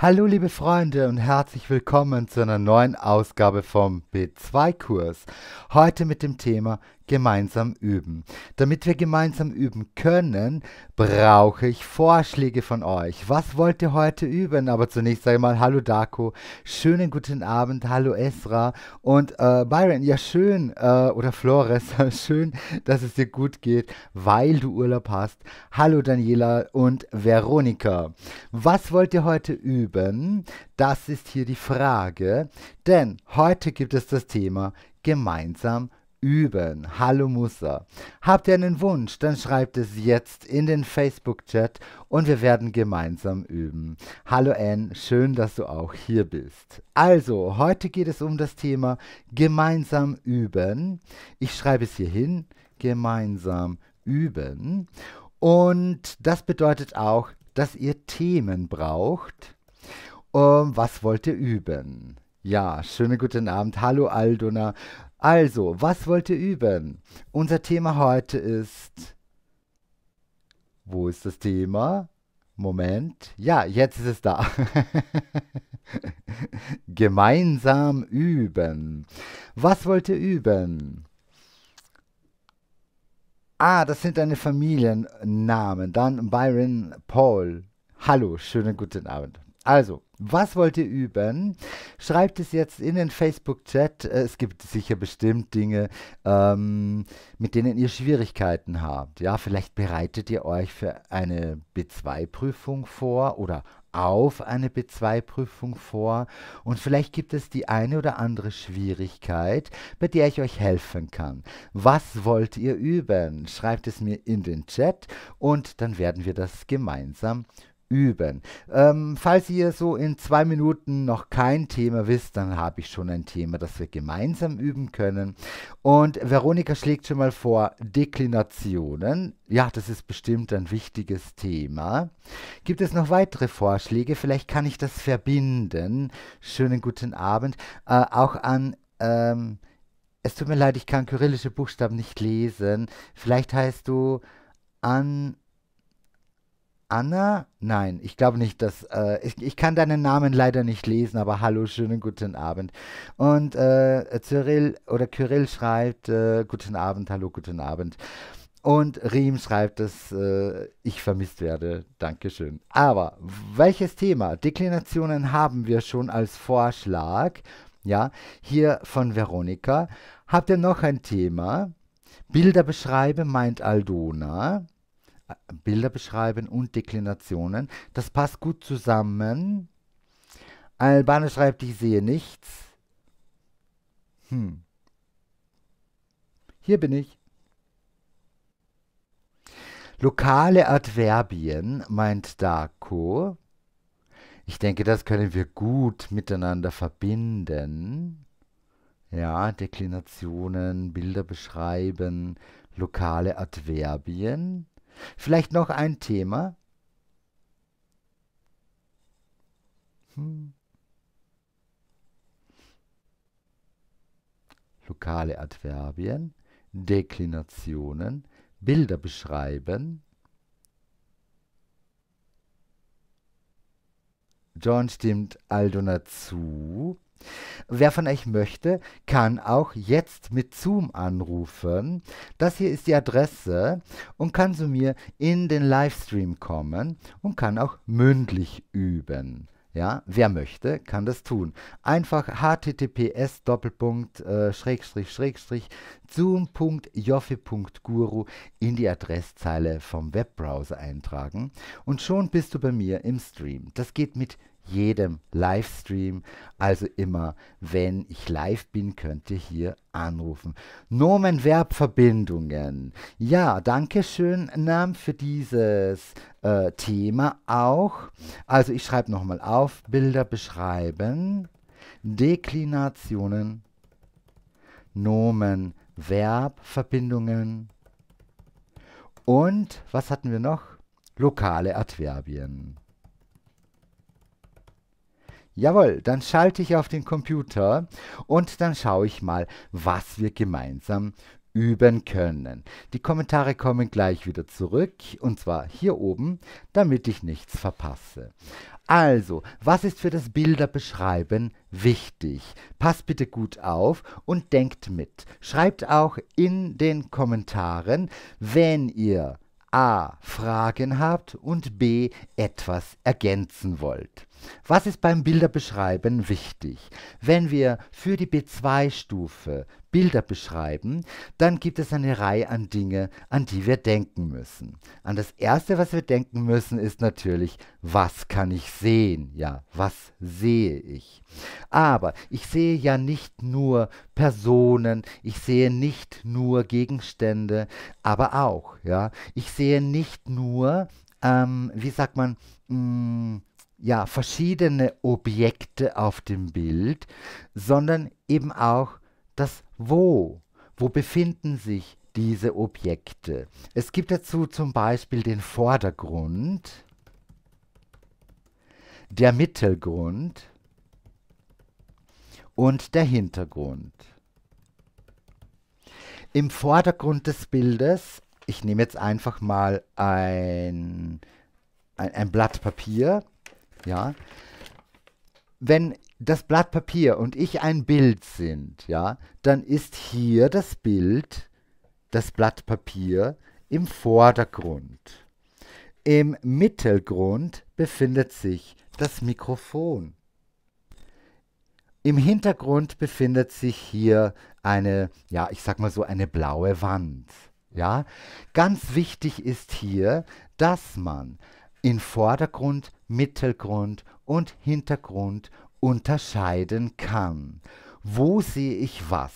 Hallo liebe Freunde und herzlich willkommen zu einer neuen Ausgabe vom B2-Kurs. Heute mit dem Thema gemeinsam üben. Damit wir gemeinsam üben können, brauche ich Vorschläge von euch. Was wollt ihr heute üben? Aber zunächst sage ich mal Hallo Darko, schönen guten Abend, hallo Esra und äh, Byron, ja schön, äh, oder Flores, schön, dass es dir gut geht, weil du Urlaub hast. Hallo Daniela und Veronika. Was wollt ihr heute üben? Das ist hier die Frage, denn heute gibt es das Thema gemeinsam üben üben. Hallo Musa. Habt ihr einen Wunsch, dann schreibt es jetzt in den Facebook-Chat und wir werden gemeinsam üben. Hallo Anne, schön, dass du auch hier bist. Also, heute geht es um das Thema gemeinsam üben. Ich schreibe es hier hin, gemeinsam üben. Und das bedeutet auch, dass ihr Themen braucht. Um, ähm, was wollt ihr üben? Ja, schönen guten Abend. Hallo Aldona. Also, was wollt ihr üben? Unser Thema heute ist. Wo ist das Thema? Moment. Ja, jetzt ist es da. Gemeinsam üben. Was wollt ihr üben? Ah, das sind deine Familiennamen. Dann Byron Paul. Hallo, schönen guten Abend. Also, was wollt ihr üben? Schreibt es jetzt in den Facebook-Chat. Äh, es gibt sicher bestimmt Dinge, ähm, mit denen ihr Schwierigkeiten habt. Ja, vielleicht bereitet ihr euch für eine B2-Prüfung vor oder auf eine B2-Prüfung vor und vielleicht gibt es die eine oder andere Schwierigkeit, bei der ich euch helfen kann. Was wollt ihr üben? Schreibt es mir in den Chat und dann werden wir das gemeinsam üben. Ähm, falls ihr so in zwei Minuten noch kein Thema wisst, dann habe ich schon ein Thema, das wir gemeinsam üben können. Und Veronika schlägt schon mal vor Deklinationen. Ja, das ist bestimmt ein wichtiges Thema. Gibt es noch weitere Vorschläge? Vielleicht kann ich das verbinden. Schönen guten Abend. Äh, auch an... Ähm, es tut mir leid, ich kann kyrillische Buchstaben nicht lesen. Vielleicht heißt du an Anna? Nein, ich glaube nicht, dass. Äh, ich, ich, kann deinen Namen leider nicht lesen, aber hallo, schönen guten Abend. Und äh, Cyril oder Kyrill schreibt: äh, Guten Abend, hallo, guten Abend. Und Riem schreibt, dass äh, ich vermisst werde. Dankeschön. Aber welches Thema? Deklinationen haben wir schon als Vorschlag. Ja, hier von Veronika. Habt ihr noch ein Thema? Bilder beschreiben meint Aldona. Bilder beschreiben und Deklinationen. Das passt gut zusammen. Albane schreibt, ich sehe nichts. Hm. Hier bin ich. Lokale Adverbien, meint Darko. Ich denke, das können wir gut miteinander verbinden. Ja, Deklinationen, Bilder beschreiben, lokale Adverbien. Vielleicht noch ein Thema. Hm. Lokale Adverbien, Deklinationen, Bilder beschreiben. John stimmt Aldona zu. Wer von euch möchte, kann auch jetzt mit Zoom anrufen. Das hier ist die Adresse und kann zu mir in den Livestream kommen und kann auch mündlich üben. Ja, wer möchte, kann das tun. Einfach https äh, zoom.joffe.guru in die Adresszeile vom Webbrowser eintragen und schon bist du bei mir im Stream. Das geht mit jedem Livestream. Also immer, wenn ich live bin, könnt ihr hier anrufen. nomen verb Ja, danke schön, Nam, für dieses äh, Thema auch. Also ich schreibe nochmal auf, Bilder beschreiben, Deklinationen, Nomen, Verbverbindungen und was hatten wir noch? Lokale Adverbien. Jawohl, dann schalte ich auf den Computer und dann schaue ich mal, was wir gemeinsam üben können. Die Kommentare kommen gleich wieder zurück und zwar hier oben, damit ich nichts verpasse. Also, was ist für das Bilderbeschreiben wichtig? Passt bitte gut auf und denkt mit. Schreibt auch in den Kommentaren, wenn ihr a. Fragen habt und b. etwas ergänzen wollt. Was ist beim Bilderbeschreiben wichtig? Wenn wir für die B2-Stufe Bilder beschreiben, dann gibt es eine Reihe an Dinge, an die wir denken müssen. An das Erste, was wir denken müssen, ist natürlich, was kann ich sehen? Ja, was sehe ich? Aber ich sehe ja nicht nur Personen, ich sehe nicht nur Gegenstände, aber auch, ja, ich sehe nicht nur, ähm, wie sagt man, mh, mm, ja, verschiedene Objekte auf dem Bild, sondern eben auch das Wo. Wo befinden sich diese Objekte? Es gibt dazu zum Beispiel den Vordergrund, der Mittelgrund und der Hintergrund. Im Vordergrund des Bildes, ich nehme jetzt einfach mal ein, ein, ein Blatt Papier, ja, wenn das Blatt Papier und ich ein Bild sind, ja, dann ist hier das Bild, das Blatt Papier im Vordergrund. Im Mittelgrund befindet sich das Mikrofon. Im Hintergrund befindet sich hier eine, ja, ich sag mal so eine blaue Wand. Ja, ganz wichtig ist hier, dass man in Vordergrund, Mittelgrund und Hintergrund unterscheiden kann. Wo sehe ich was?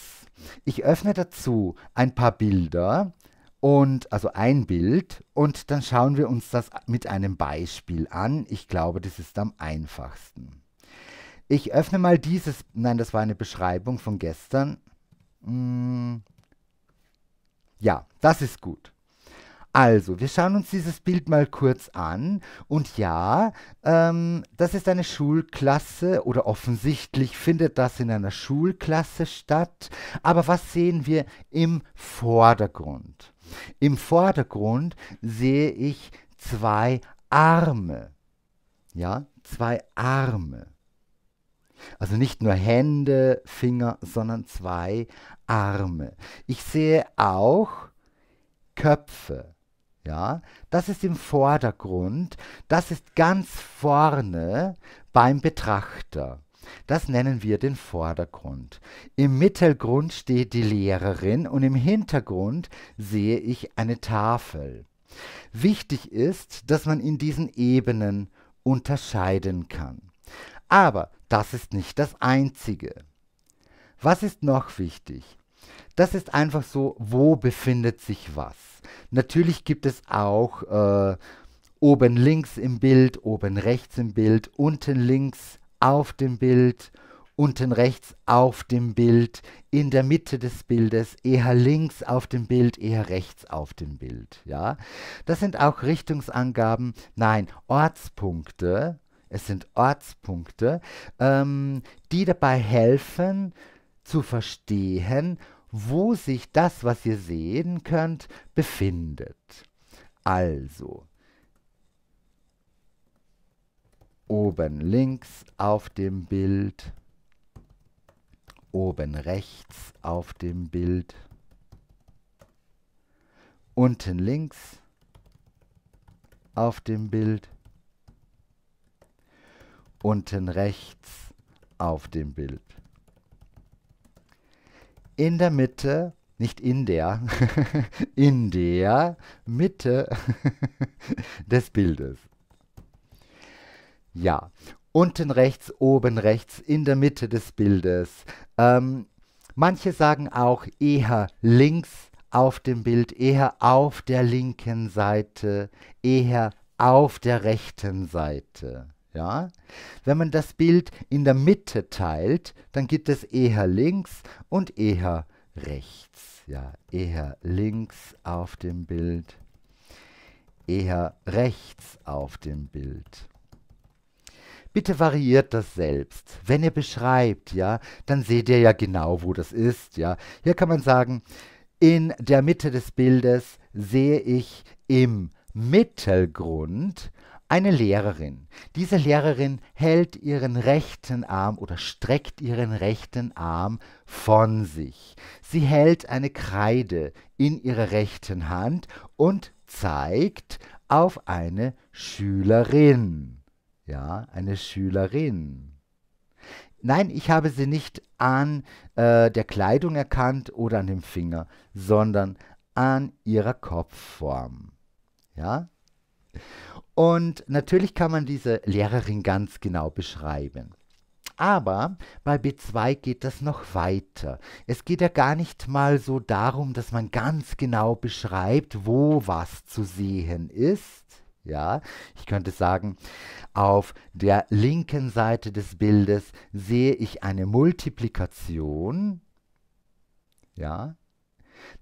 Ich öffne dazu ein paar Bilder und also ein Bild und dann schauen wir uns das mit einem Beispiel an. Ich glaube, das ist am einfachsten. Ich öffne mal dieses, nein, das war eine Beschreibung von gestern. Hm. Ja, das ist gut. Also, wir schauen uns dieses Bild mal kurz an. Und ja, ähm, das ist eine Schulklasse oder offensichtlich findet das in einer Schulklasse statt. Aber was sehen wir im Vordergrund? Im Vordergrund sehe ich zwei Arme. Ja, zwei Arme. Also nicht nur Hände, Finger, sondern zwei Arme. Ich sehe auch Köpfe. Ja, das ist im Vordergrund, das ist ganz vorne beim Betrachter. Das nennen wir den Vordergrund. Im Mittelgrund steht die Lehrerin und im Hintergrund sehe ich eine Tafel. Wichtig ist, dass man in diesen Ebenen unterscheiden kann. Aber das ist nicht das Einzige. Was ist noch wichtig? Das ist einfach so, wo befindet sich was. Natürlich gibt es auch äh, oben links im Bild, oben rechts im Bild, unten links auf dem Bild, unten rechts auf dem Bild, in der Mitte des Bildes, eher links auf dem Bild, eher rechts auf dem Bild. Ja? Das sind auch Richtungsangaben, nein, Ortspunkte. Es sind Ortspunkte, ähm, die dabei helfen zu verstehen, wo sich das, was ihr sehen könnt, befindet. Also, oben links auf dem Bild, oben rechts auf dem Bild, unten links auf dem Bild, unten rechts auf dem Bild in der Mitte, nicht in der, in der Mitte des Bildes. Ja, unten rechts, oben rechts, in der Mitte des Bildes. Ähm, manche sagen auch eher links auf dem Bild, eher auf der linken Seite, eher auf der rechten Seite. Ja? Wenn man das Bild in der Mitte teilt, dann gibt es eher links und eher rechts. Ja, eher links auf dem Bild, eher rechts auf dem Bild. Bitte variiert das selbst. Wenn ihr beschreibt, ja, dann seht ihr ja genau, wo das ist, ja. Hier kann man sagen, in der Mitte des Bildes sehe ich im Mittelgrund eine Lehrerin. Diese Lehrerin hält ihren rechten Arm oder streckt ihren rechten Arm von sich. Sie hält eine Kreide in ihrer rechten Hand und zeigt auf eine Schülerin. Ja, eine Schülerin. Nein, ich habe sie nicht an äh, der Kleidung erkannt oder an dem Finger, sondern an ihrer Kopfform. Ja? Und natürlich kann man diese Lehrerin ganz genau beschreiben. Aber bei B2 geht das noch weiter. Es geht ja gar nicht mal so darum, dass man ganz genau beschreibt, wo was zu sehen ist. Ja, ich könnte sagen, auf der linken Seite des Bildes sehe ich eine Multiplikation. Ja,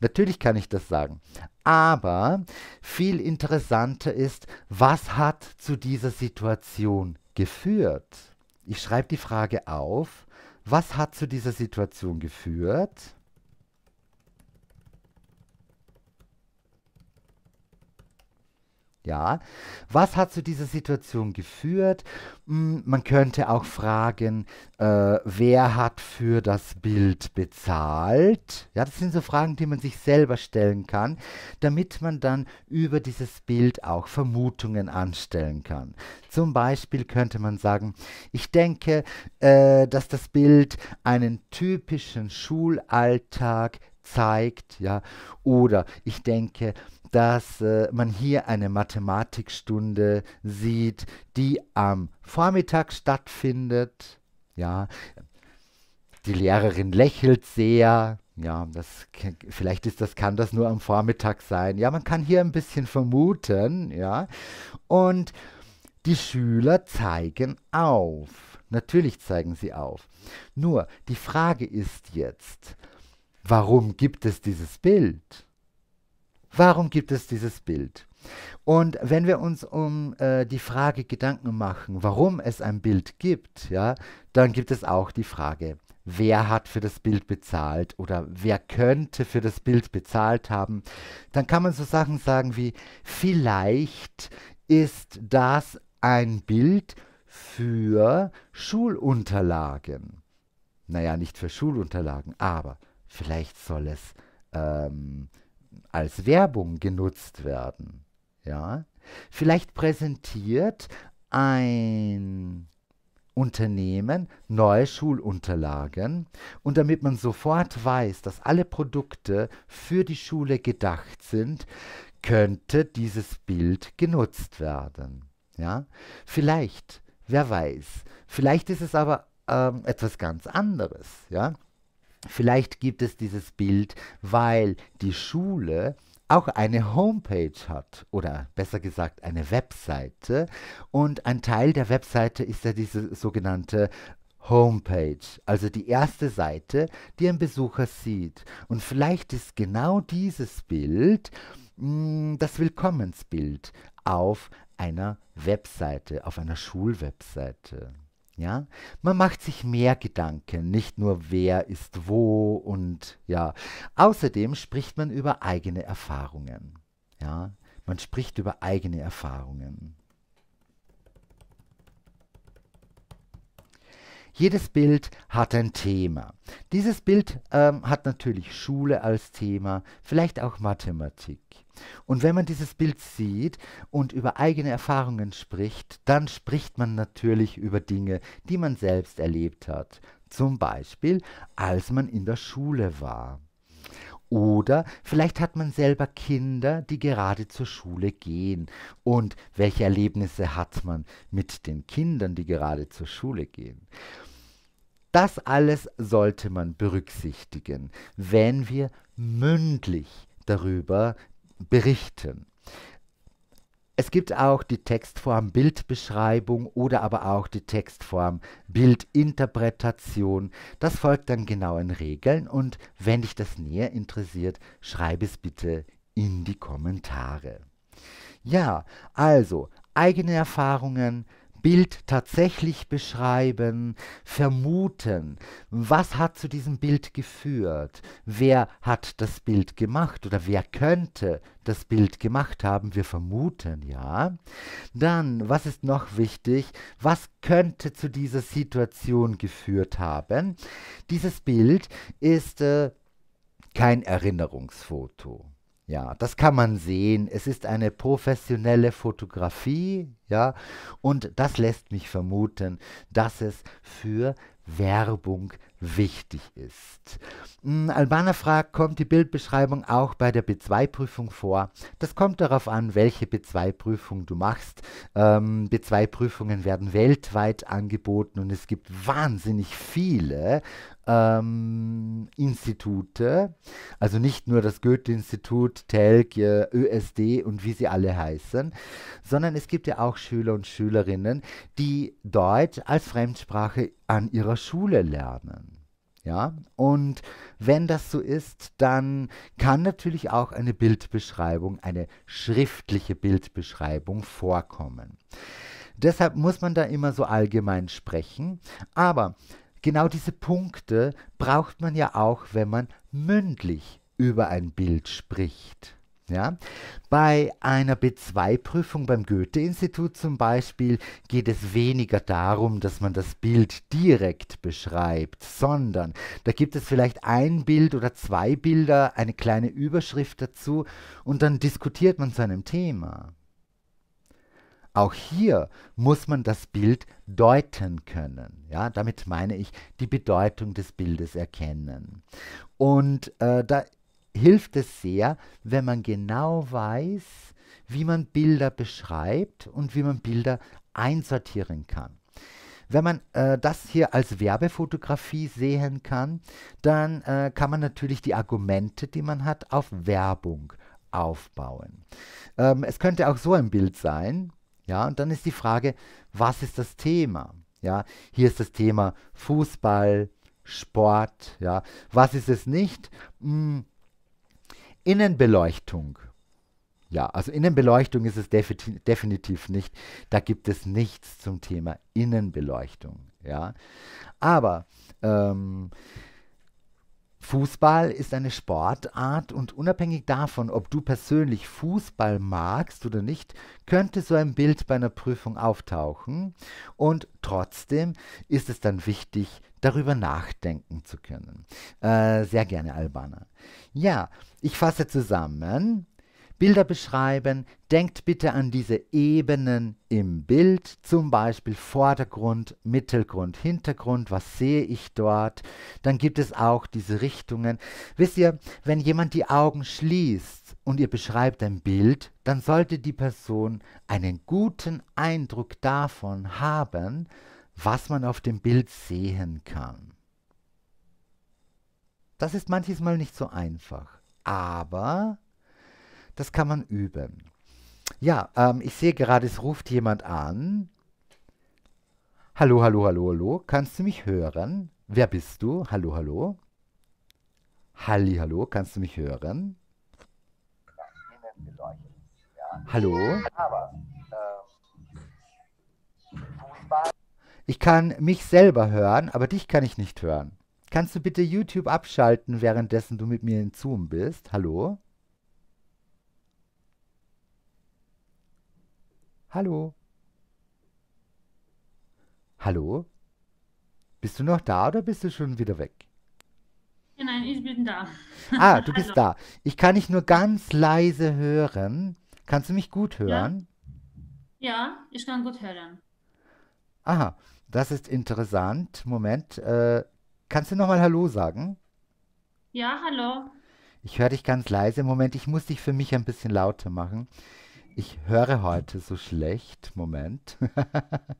Natürlich kann ich das sagen. Aber viel interessanter ist, was hat zu dieser Situation geführt? Ich schreibe die Frage auf, was hat zu dieser Situation geführt? Ja, was hat zu dieser Situation geführt? Hm, man könnte auch fragen, äh, wer hat für das Bild bezahlt? Ja, das sind so Fragen, die man sich selber stellen kann, damit man dann über dieses Bild auch Vermutungen anstellen kann. Zum Beispiel könnte man sagen, ich denke, äh, dass das Bild einen typischen Schulalltag zeigt, ja, oder ich denke, dass äh, man hier eine Mathematikstunde sieht, die am Vormittag stattfindet. Ja, die Lehrerin lächelt sehr. Ja, das, vielleicht ist das, kann das nur am Vormittag sein. Ja, man kann hier ein bisschen vermuten, ja. Und die Schüler zeigen auf. Natürlich zeigen sie auf. Nur, die Frage ist jetzt, warum gibt es dieses Bild? Warum gibt es dieses Bild? Und wenn wir uns um äh, die Frage Gedanken machen, warum es ein Bild gibt, ja, dann gibt es auch die Frage, wer hat für das Bild bezahlt oder wer könnte für das Bild bezahlt haben, dann kann man so Sachen sagen wie, vielleicht ist das ein Bild für Schulunterlagen. Naja, nicht für Schulunterlagen, aber vielleicht soll es ähm, als Werbung genutzt werden. Ja? Vielleicht präsentiert ein Unternehmen neue Schulunterlagen und damit man sofort weiß, dass alle Produkte für die Schule gedacht sind, könnte dieses Bild genutzt werden. Ja? Vielleicht, wer weiß. Vielleicht ist es aber ähm, etwas ganz anderes. Ja? Vielleicht gibt es dieses Bild, weil die Schule auch eine Homepage hat oder besser gesagt eine Webseite. Und ein Teil der Webseite ist ja diese sogenannte Homepage, also die erste Seite, die ein Besucher sieht. Und vielleicht ist genau dieses Bild mh, mm, das Willkommensbild auf einer Webseite, auf einer Schulwebseite. Ja? Man macht sich mehr Gedanken, nicht nur wer ist wo und ja. Außerdem spricht man über eigene Erfahrungen. Ja? Man spricht über eigene Erfahrungen. Jedes Bild hat ein Thema. Dieses Bild ähm, hat natürlich Schule als Thema, vielleicht auch Mathematik. Und wenn man dieses Bild sieht und über eigene Erfahrungen spricht, dann spricht man natürlich über Dinge, die man selbst erlebt hat. Zum Beispiel, als man in der Schule war. Oder vielleicht hat man selber Kinder, die gerade zur Schule gehen. Und welche Erlebnisse hat man mit den Kindern, die gerade zur Schule gehen? Das alles sollte man berücksichtigen, wenn wir mündlich darüber berichten. Es gibt auch die Textform Bildbeschreibung oder aber auch die Textform Bildinterpretation. Das folgt dann genau in Regeln und wenn dich das näher interessiert, schreib es bitte in die Kommentare. Ja, also eigene Erfahrungen, Bild tatsächlich beschreiben, vermuten, was hat zu diesem Bild geführt, wer hat das Bild gemacht oder wer könnte das Bild gemacht haben, wir vermuten ja. Dann, was ist noch wichtig, was könnte zu dieser Situation geführt haben? Dieses Bild ist äh, kein Erinnerungsfoto. Ja, das kann man sehen. Es ist eine professionelle Fotografie, ja, und das lässt mich vermuten, dass es für Werbung wichtig ist. Hm, Albaner fragt, kommt die Bildbeschreibung auch bei der B2-Prüfung vor? Das kommt darauf an, welche B2-Prüfung du machst. Ähm, B2-Prüfungen werden weltweit angeboten und es gibt wahnsinnig viele ähm, Institute, also nicht nur das Goethe-Institut, Telge, äh, ÖSD und wie sie alle heißen, sondern es gibt ja auch Schüler und Schülerinnen, die Deutsch als Fremdsprache an ihrer Schule lernen. Ja, und wenn das so ist, dann kann natürlich auch eine Bildbeschreibung, eine schriftliche Bildbeschreibung vorkommen. Deshalb muss man da immer so allgemein sprechen. Aber genau diese Punkte braucht man ja auch, wenn man mündlich über ein Bild spricht. Ja? Bei einer B2-Prüfung beim Goethe-Institut zum Beispiel geht es weniger darum, dass man das Bild direkt beschreibt, sondern da gibt es vielleicht ein Bild oder zwei Bilder, eine kleine Überschrift dazu und dann diskutiert man zu einem Thema. Auch hier muss man das Bild deuten können. Ja, damit meine ich die Bedeutung des Bildes erkennen. Und äh, da hilft es sehr, wenn man genau weiß, wie man Bilder beschreibt und wie man Bilder einsortieren kann. Wenn man äh, das hier als Werbefotografie sehen kann, dann äh, kann man natürlich die Argumente, die man hat, auf Werbung aufbauen. Ähm, es könnte auch so ein Bild sein. Ja, und dann ist die Frage, was ist das Thema? Ja, hier ist das Thema Fußball, Sport, ja. Was ist es nicht? Hm, Innenbeleuchtung. Ja, also Innenbeleuchtung ist es definitiv, definitiv nicht. Da gibt es nichts zum Thema Innenbeleuchtung. Ja, aber ähm, Fußball ist eine Sportart und unabhängig davon, ob du persönlich Fußball magst oder nicht, könnte so ein Bild bei einer Prüfung auftauchen und trotzdem ist es dann wichtig, darüber nachdenken zu können. Äh, sehr gerne, Albaner. Ja, ich fasse zusammen. Bilder beschreiben, denkt bitte an diese Ebenen im Bild, zum Beispiel Vordergrund, Mittelgrund, Hintergrund, was sehe ich dort. Dann gibt es auch diese Richtungen. Wisst ihr, wenn jemand die Augen schließt und ihr beschreibt ein Bild, dann sollte die Person einen guten Eindruck davon haben, was man auf dem Bild sehen kann. Das ist manches Mal nicht so einfach, aber das kann man üben. Ja, ähm, ich sehe gerade, es ruft jemand an. Hallo, hallo, hallo, hallo. Kannst du mich hören? Wer bist du? Hallo, hallo. Halli, hallo. Kannst du mich hören? Hallo. ich kann mich selber hören, aber dich kann ich nicht hören. Kannst du bitte YouTube abschalten, währenddessen du mit mir in Zoom bist? Hallo? Hallo? Hallo? Bist du noch da oder bist du schon wieder weg? Nein, ich bin da. Ah, du bist da. Ich kann dich nur ganz leise hören. Kannst du mich gut ja, hören? ja, ich kann gut hören. Aha, das ist interessant. Moment, äh, kannst du nochmal Hallo sagen? Ja, hallo. Ich höre dich ganz leise. Moment, ich muss dich für mich ein bisschen lauter machen. Ich höre heute so schlecht. Moment.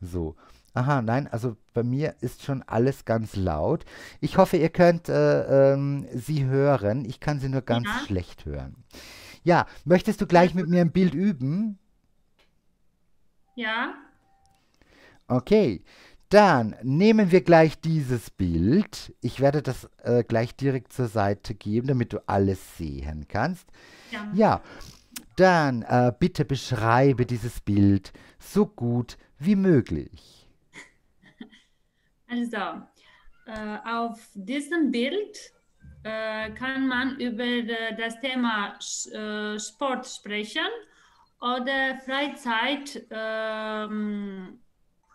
so. Aha, nein, also bei mir ist schon alles ganz laut. Ich hoffe, ihr könnt äh, ähm, sie hören. Ich kann sie nur ganz ja. schlecht hören. Ja, möchtest du gleich mit mir ein Bild üben? Ja. Okay, dann nehmen wir gleich dieses Bild. Ich werde das äh, gleich direkt zur Seite geben, damit du alles sehen kannst. Ja. ja. Dann äh, bitte beschreibe dieses Bild so gut wie möglich. Also, äh, auf diesem Bild äh, kann man über äh, das Thema äh, Sport sprechen oder Freizeit ähm,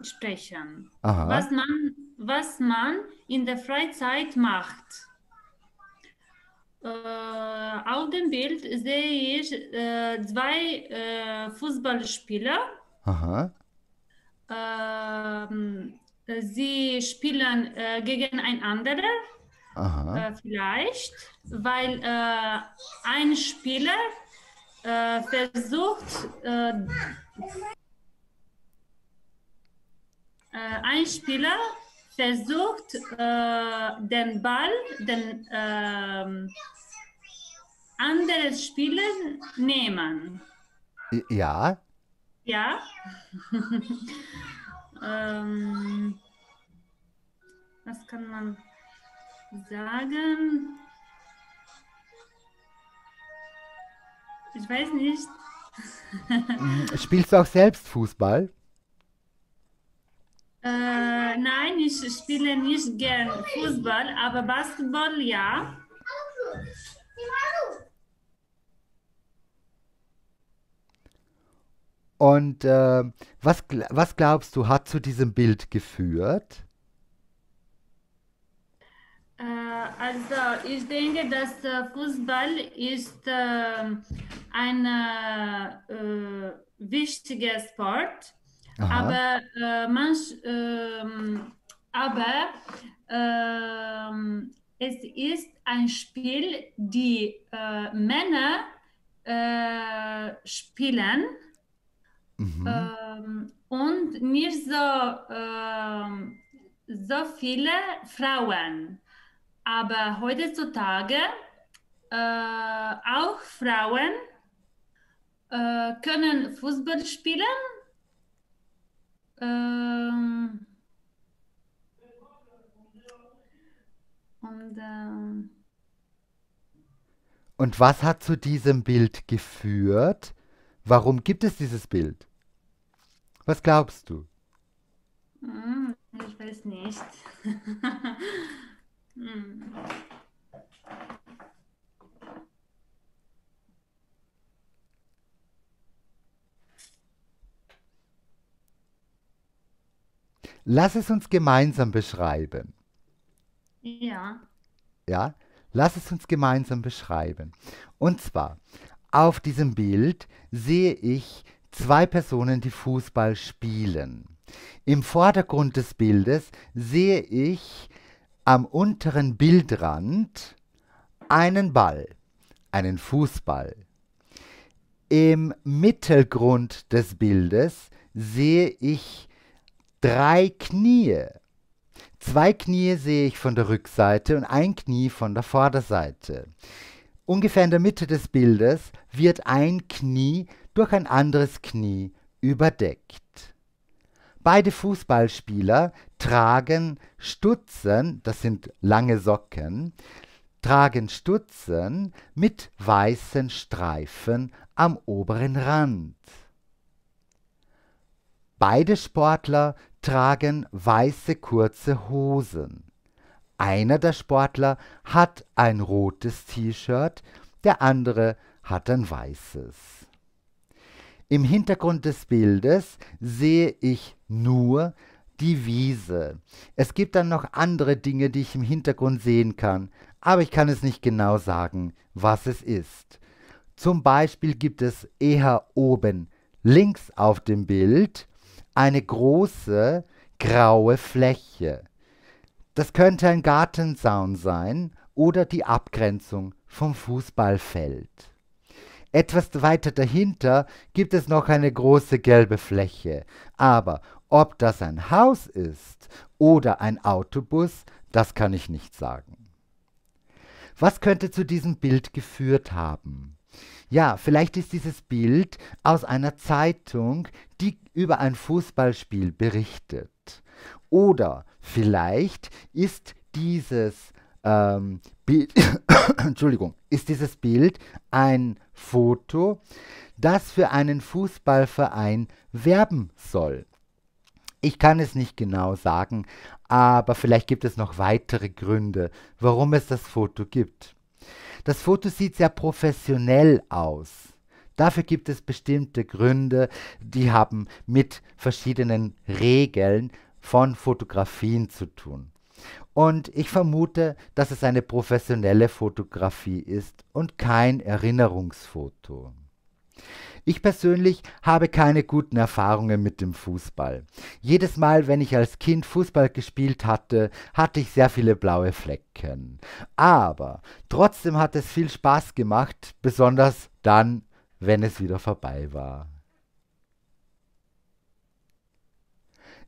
sprechen. Aha. Was man, was man in der Freizeit macht. Äh, auf dem Bild sehe ich äh, zwei äh, Fußballspieler. Aha. Ähm, sie spielen gegen ein anderes. Aha. vielleicht, weil äh, ein Spieler äh, versucht, äh, ein Spieler versucht, den Ball, den ähm, andere Spieler nehmen. Ja. Ja. ähm, was kann man sagen? Ich weiß nicht. Spielst du auch selbst Fußball? Äh, nein, ich spiele nicht gern Fußball, aber Basketball ja. Und äh, was, was glaubst du, hat zu diesem Bild geführt? Äh, also ich denke, dass äh, Fußball ist äh, ein äh, wichtiger Sport, Aha. aber äh, manch, äh, aber ähm, es ist ein Spiel, die Männer spielen Mhm. Ähm, und nicht so, ähm, so viele Frauen. Aber heutzutage äh, auch Frauen äh, können Fußball spielen. Ähm, und, äh, und was hat zu diesem Bild geführt? Warum gibt es dieses Bild? Was glaubst du? Hm, ich weiß nicht. Hm. Lass es uns gemeinsam beschreiben. Ja. Ja, lass es uns gemeinsam beschreiben. Und zwar, auf diesem Bild sehe ich zwei Personen, die Fußball spielen. Im Vordergrund des Bildes sehe ich am unteren Bildrand einen Ball, einen Fußball. Im Mittelgrund des Bildes sehe ich drei Knie. Zwei Knie sehe ich von der Rückseite und ein Knie von der Vorderseite. Ungefähr in der Mitte des Bildes wird ein Knie durch ein anderes Knie überdeckt. Beide Fußballspieler tragen Stutzen, das sind lange Socken, tragen Stutzen mit weißen Streifen am oberen Rand. Beide Sportler tragen weiße kurze Hosen. Einer der Sportler hat ein rotes T-Shirt, der andere hat ein weißes. Im Hintergrund des Bildes sehe ich nur die Wiese. Es gibt dann noch andere Dinge, die ich im Hintergrund sehen kann, aber ich kann es nicht genau sagen, was es ist. Zum Beispiel gibt es eher oben links auf dem Bild eine große graue Fläche. Das könnte ein Gartenzaun sein oder die Abgrenzung vom Fußballfeld. Etwas weiter dahinter gibt es noch eine große gelbe Fläche. Aber ob das ein Haus ist oder ein Autobus, das kann ich nicht sagen. Was könnte zu diesem Bild geführt haben? Ja, vielleicht ist dieses Bild aus einer Zeitung, die über ein Fußballspiel berichtet. Oder vielleicht ist dieses ähm, Entschuldigung, ist dieses Bild ein Foto, das für einen Fußballverein werben soll. Ich kann es nicht genau sagen, aber vielleicht gibt es noch weitere Gründe, warum es das Foto gibt. Das Foto sieht sehr professionell aus. Dafür gibt es bestimmte Gründe, die haben mit verschiedenen Regeln von Fotografien zu tun. Und ich vermute, dass es eine professionelle Fotografie ist und kein Erinnerungsfoto. Ich persönlich habe keine guten Erfahrungen mit dem Fußball. Jedes Mal, wenn ich als Kind Fußball gespielt hatte, hatte ich sehr viele blaue Flecken. Aber trotzdem hat es viel Spaß gemacht, besonders dann, wenn es wieder vorbei war.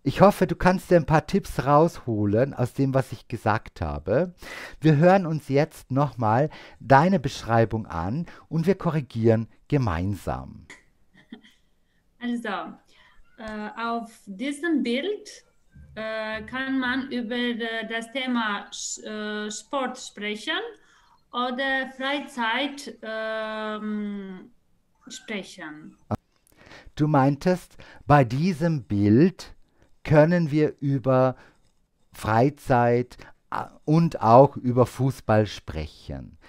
Ich hoffe, du kannst dir ein paar Tipps rausholen aus dem, was ich gesagt habe. Wir hören uns jetzt nochmal deine Beschreibung an und wir korrigieren gemeinsam. Also, äh, auf diesem Bild äh, kann man über äh, das Thema äh, Sport sprechen oder Freizeit ähm, sprechen. Du meintest, bei diesem Bild können wir über Freizeit und auch über Fußball sprechen.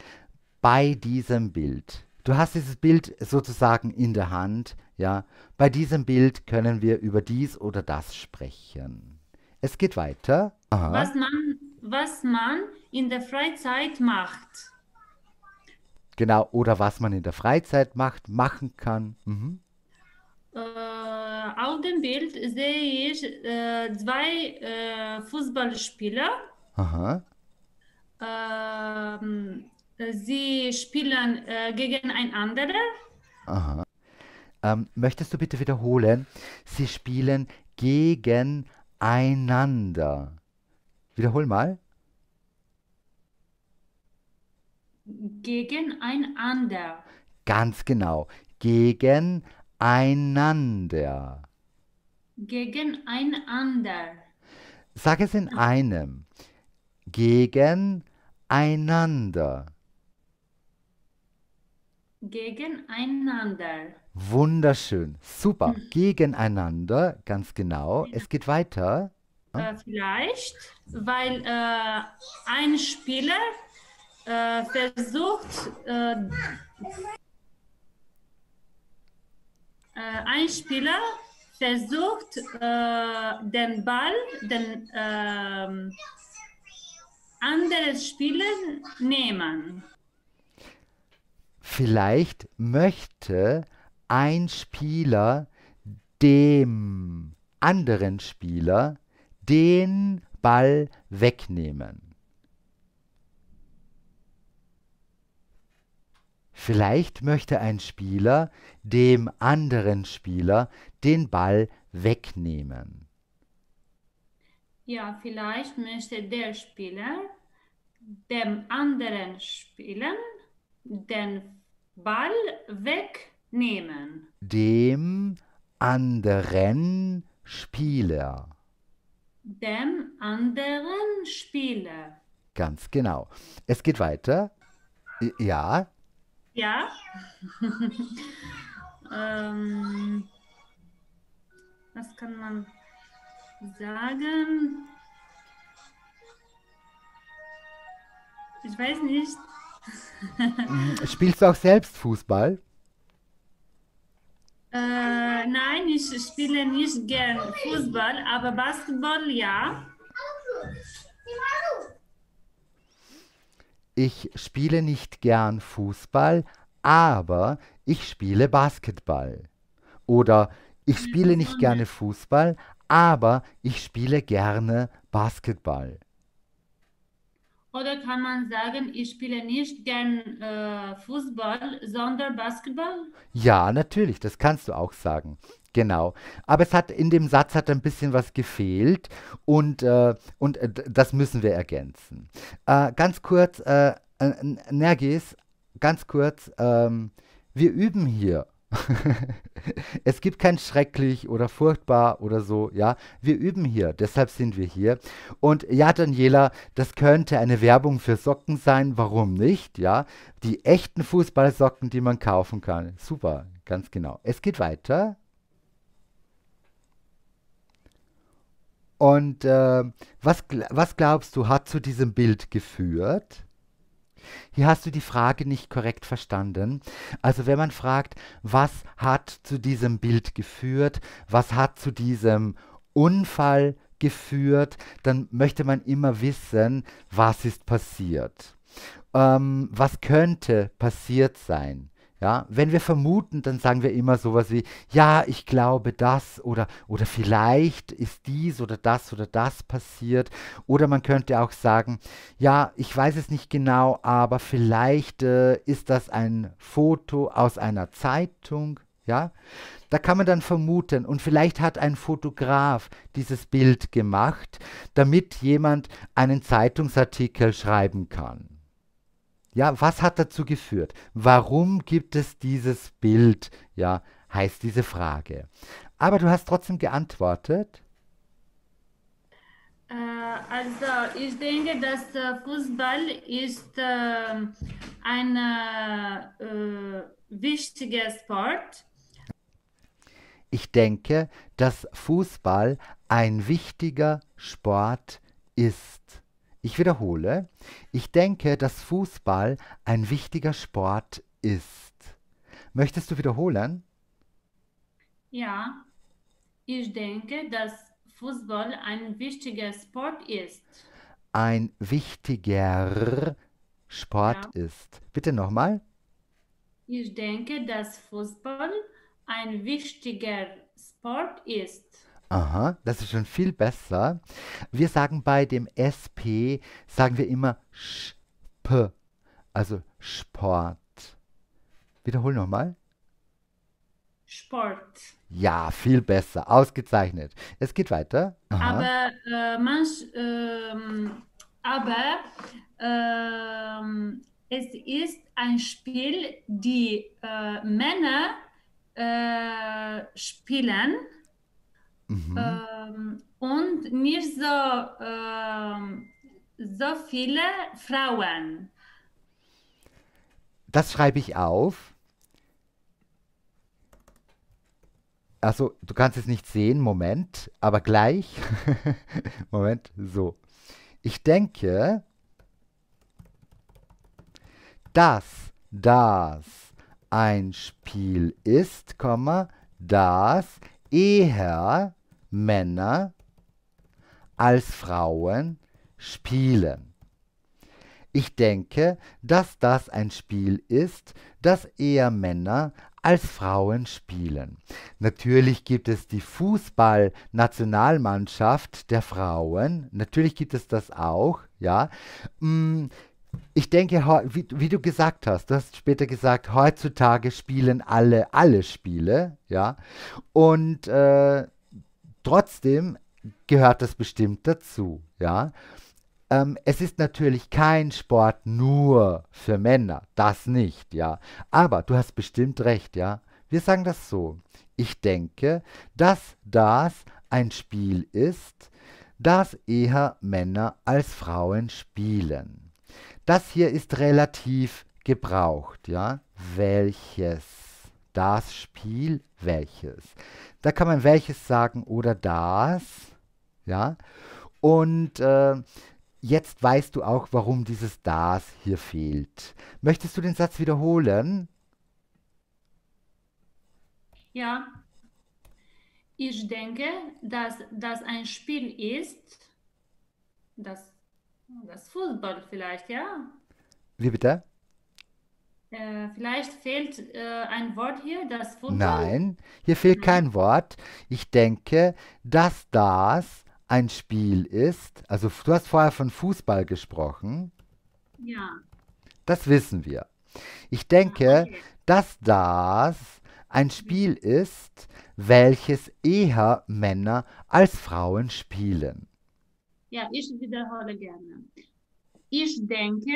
Bei diesem Bild. Du hast dieses Bild sozusagen in der Hand, ja. Bei diesem Bild können wir über dies oder das sprechen. Es geht weiter. Was man, was man in der Freizeit macht. Genau, oder was man in der Freizeit macht, machen kann. Mhm. Äh auf dem Bild sehe ich äh, zwei äh, Fußballspieler. Aha. Ähm, sie spielen äh, gegen Aha. Ähm, möchtest du bitte wiederholen? Sie spielen gegeneinander. Wiederhol mal. Gegeneinander. Ganz genau. Gegeneinander Gegeneinander. Gegeneinander. Sag es in einem. Gegeneinander. Gegeneinander. Wunderschön. Super. Mhm. Gegeneinander, ganz genau. Ja. Es geht weiter. Äh, vielleicht, weil äh, ein Spieler äh, versucht, äh, äh, ein Spieler versucht, äh, den Ball, den ähm, anderen Spieler nehmen. Vielleicht möchte ein Spieler dem anderen Spieler den Ball wegnehmen. Vielleicht möchte ein Spieler dem anderen Spieler den Ball wegnehmen. Ja, vielleicht möchte der Spieler dem anderen Spieler den Ball wegnehmen. Dem anderen Spieler. Dem anderen Spieler. Ganz genau. Es geht weiter. Ja, ja. ähm, was kann man sagen? Ich weiß nicht. Spielst du auch selbst Fußball? Äh, nein, ich spiele nicht gern Fußball, aber Basketball ja ich spiele nicht gern Fußball, aber ich spiele Basketball. Oder ich spiele nicht gerne Fußball, aber ich spiele gerne Basketball. Oder kann man sagen, ich spiele nicht gern äh, Fußball, sondern Basketball? Ja, natürlich, das kannst du auch sagen. Genau. Aber es hat in dem Satz hat ein bisschen was gefehlt und, äh, und äh, das müssen wir ergänzen. Äh, ganz kurz, äh, äh, Nergis, ganz kurz, ähm, wir üben hier es gibt kein schrecklich oder furchtbar oder so, ja. Wir üben hier, deshalb sind wir hier. Und ja, Daniela, das könnte eine Werbung für Socken sein, warum nicht, ja? Die echten Fußballsocken, die man kaufen kann. Super, ganz genau. Es geht weiter. Und äh, was, was glaubst du, hat zu diesem Bild geführt? Hier hast du die Frage nicht korrekt verstanden. Also wenn man fragt, was hat zu diesem Bild geführt, was hat zu diesem Unfall geführt, dann möchte man immer wissen, was ist passiert. Ähm, was könnte passiert sein? Ja, wenn wir vermuten, dann sagen wir immer sowas wie, ja, ich glaube das oder, oder vielleicht ist dies oder das oder das passiert. Oder man könnte auch sagen, ja, ich weiß es nicht genau, aber vielleicht äh, ist das ein Foto aus einer Zeitung. Ja, da kann man dann vermuten, und vielleicht hat ein Fotograf dieses Bild gemacht, damit jemand einen Zeitungsartikel schreiben kann. Ja, was hat dazu geführt? Warum gibt es dieses Bild? Ja, heißt diese Frage. Aber du hast trotzdem geantwortet. Äh, also ich denke, dass äh, Fußball ist äh, ein äh, wichtiger Sport. Ich denke, dass Fußball ein wichtiger Sport ist. Ich wiederhole, ich denke, dass Fußball ein wichtiger Sport ist. Möchtest du wiederholen? Ja, ich denke, dass Fußball ein wichtiger Sport ist. Ein wichtiger Sport ja. ist. Bitte nochmal. Ich denke, dass Fußball ein wichtiger Sport ist. Aha, das ist schon viel besser. Wir sagen bei dem SP, sagen wir immer SP, also Sport. Wiederhol nochmal. Sport. Ja, viel besser, ausgezeichnet. Es geht weiter. Aha. Aber äh, manch, äh, aber äh, es ist ein Spiel, die äh, Männer äh, spielen Mhm. Ähm, und nicht so, ähm, so viele Frauen. Das schreibe ich auf. Also, du kannst es nicht sehen, Moment, aber gleich. Moment, so. Ich denke, dass das ein Spiel ist, das eher Männer als Frauen spielen. Ich denke, dass das ein Spiel ist, das eher Männer als Frauen spielen. Natürlich gibt es die Fußballnationalmannschaft der Frauen. Natürlich gibt es das auch, ja. Mm, ich denke, wie, du gesagt hast, du hast später gesagt, heutzutage spielen alle alle Spiele, ja. Und äh, Trotzdem gehört das bestimmt dazu, ja. Ähm, es ist natürlich kein Sport nur für Männer, das nicht, ja. Aber du hast bestimmt recht, ja. Wir sagen das so. Ich denke, dass das ein Spiel ist, das eher Männer als Frauen spielen. Das hier ist relativ gebraucht, ja. Welches? das Spiel welches. Da kann man welches sagen oder das. Ja. Und äh, jetzt weißt du auch, warum dieses das hier fehlt. Möchtest du den Satz wiederholen? Ja. Ich denke, dass das ein Spiel ist. Das, das Fußball vielleicht, ja. Wie bitte? Äh, vielleicht fehlt äh, ein Wort hier, das Futter. Nein, hier fehlt kein Wort. Ich denke, dass das ein Spiel ist. Also du hast vorher von Fußball gesprochen. Ja. Das wissen wir. Ich denke, ah, okay. dass das ein mhm. Spiel ist, welches eher Männer als Frauen spielen. Ja, ich wiederhole gerne. Ich denke,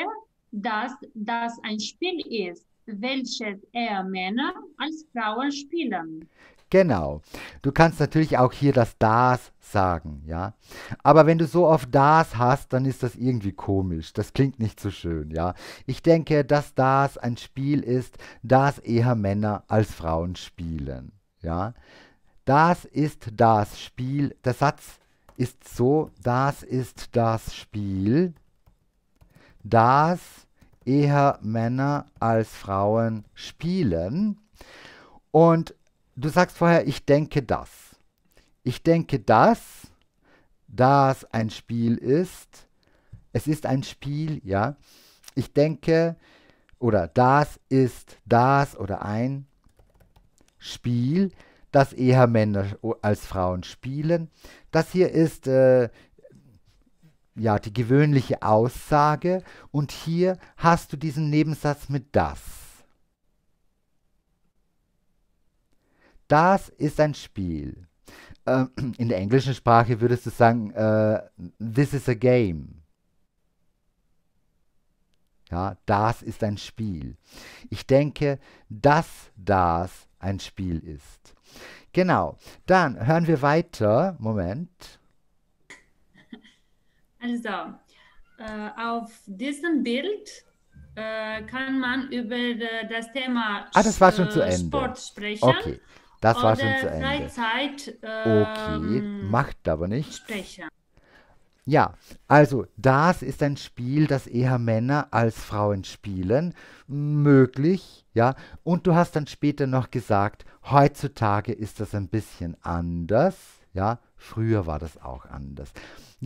dass das ein Spiel ist, welches eher Männer als Frauen spielen. Genau. Du kannst natürlich auch hier das das sagen, ja. Aber wenn du so oft das hast, dann ist das irgendwie komisch. Das klingt nicht so schön, ja. Ich denke, dass das ein Spiel ist, das eher Männer als Frauen spielen, ja. Das ist das Spiel. Der Satz ist so, das ist das Spiel dass eher Männer als Frauen spielen. Und du sagst vorher, ich denke das. Ich denke das, das ein Spiel ist. Es ist ein Spiel, ja. Ich denke, oder das ist das oder ein Spiel, das eher Männer als Frauen spielen. Das hier ist äh, ja, die gewöhnliche Aussage und hier hast du diesen Nebensatz mit das. Das ist ein Spiel. Äh, in der englischen Sprache würdest du sagen, äh, this is a game. Ja, das ist ein Spiel. Ich denke, dass das ein Spiel ist. Genau, dann hören wir weiter. Moment. Also, äh, auf diesem Bild äh, kann man über äh, das Thema ah, das war schon zu äh, Ende. Sport sprechen. Okay, das war schon zu Ende. Freizeit. okay, ähm, macht aber nicht. Sprecher. Ja, also das ist ein Spiel, das eher Männer als Frauen spielen. Möglich, ja. Und du hast dann später noch gesagt, heutzutage ist das ein bisschen anders, ja. Früher war das auch anders.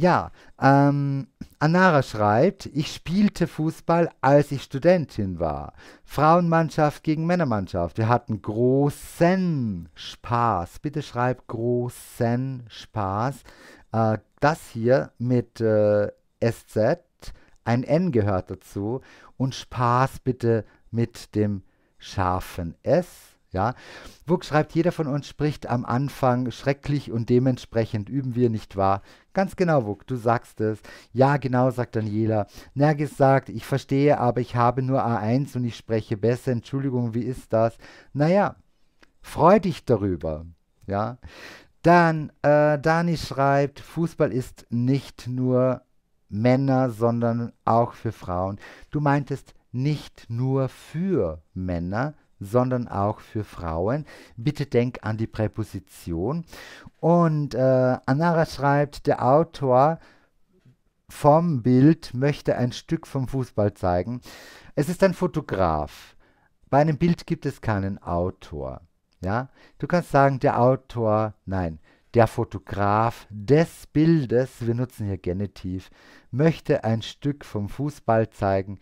Ja, ähm, Anara schreibt, ich spielte Fußball, als ich Studentin war. Frauenmannschaft gegen Männermannschaft. Wir hatten großen Spaß. Bitte schreib großen Spaß. Äh, das hier mit äh, SZ, ein N gehört dazu. Und Spaß bitte mit dem scharfen S ja, Wuck schreibt, jeder von uns spricht am Anfang schrecklich und dementsprechend üben wir, nicht wahr? Ganz genau, Wuck, du sagst es. Ja, genau, sagt Daniela. Nergis sagt, ich verstehe, aber ich habe nur A1 und ich spreche besser. Entschuldigung, wie ist das? Naja, freu dich darüber. Ja, dann, äh, Dani schreibt, Fußball ist nicht nur Männer, sondern auch für Frauen. Du meintest nicht nur für Männer, sondern auch für Frauen. Bitte denk an die Präposition. Und äh, Anara schreibt, der Autor vom Bild möchte ein Stück vom Fußball zeigen. Es ist ein Fotograf. Bei einem Bild gibt es keinen Autor. Ja? Du kannst sagen, der Autor, nein, der Fotograf des Bildes, wir nutzen hier Genitiv, möchte ein Stück vom Fußball zeigen.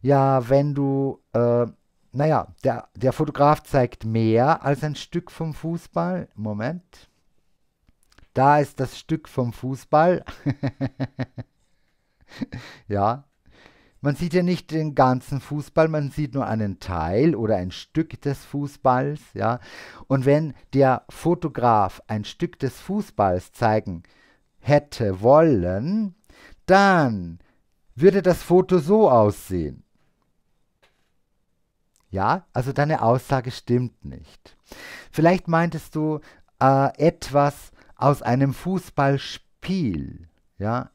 Ja, wenn du äh, naja, der, der Fotograf zeigt mehr als ein Stück vom Fußball. Moment. Da ist das Stück vom Fußball. ja. Man sieht ja nicht den ganzen Fußball, man sieht nur einen Teil oder ein Stück des Fußballs, ja. Und wenn der Fotograf ein Stück des Fußballs zeigen hätte wollen, dann würde das Foto so aussehen. Ja, also deine Aussage stimmt nicht. Vielleicht meintest du äh, etwas aus einem Fußballspiel, ja,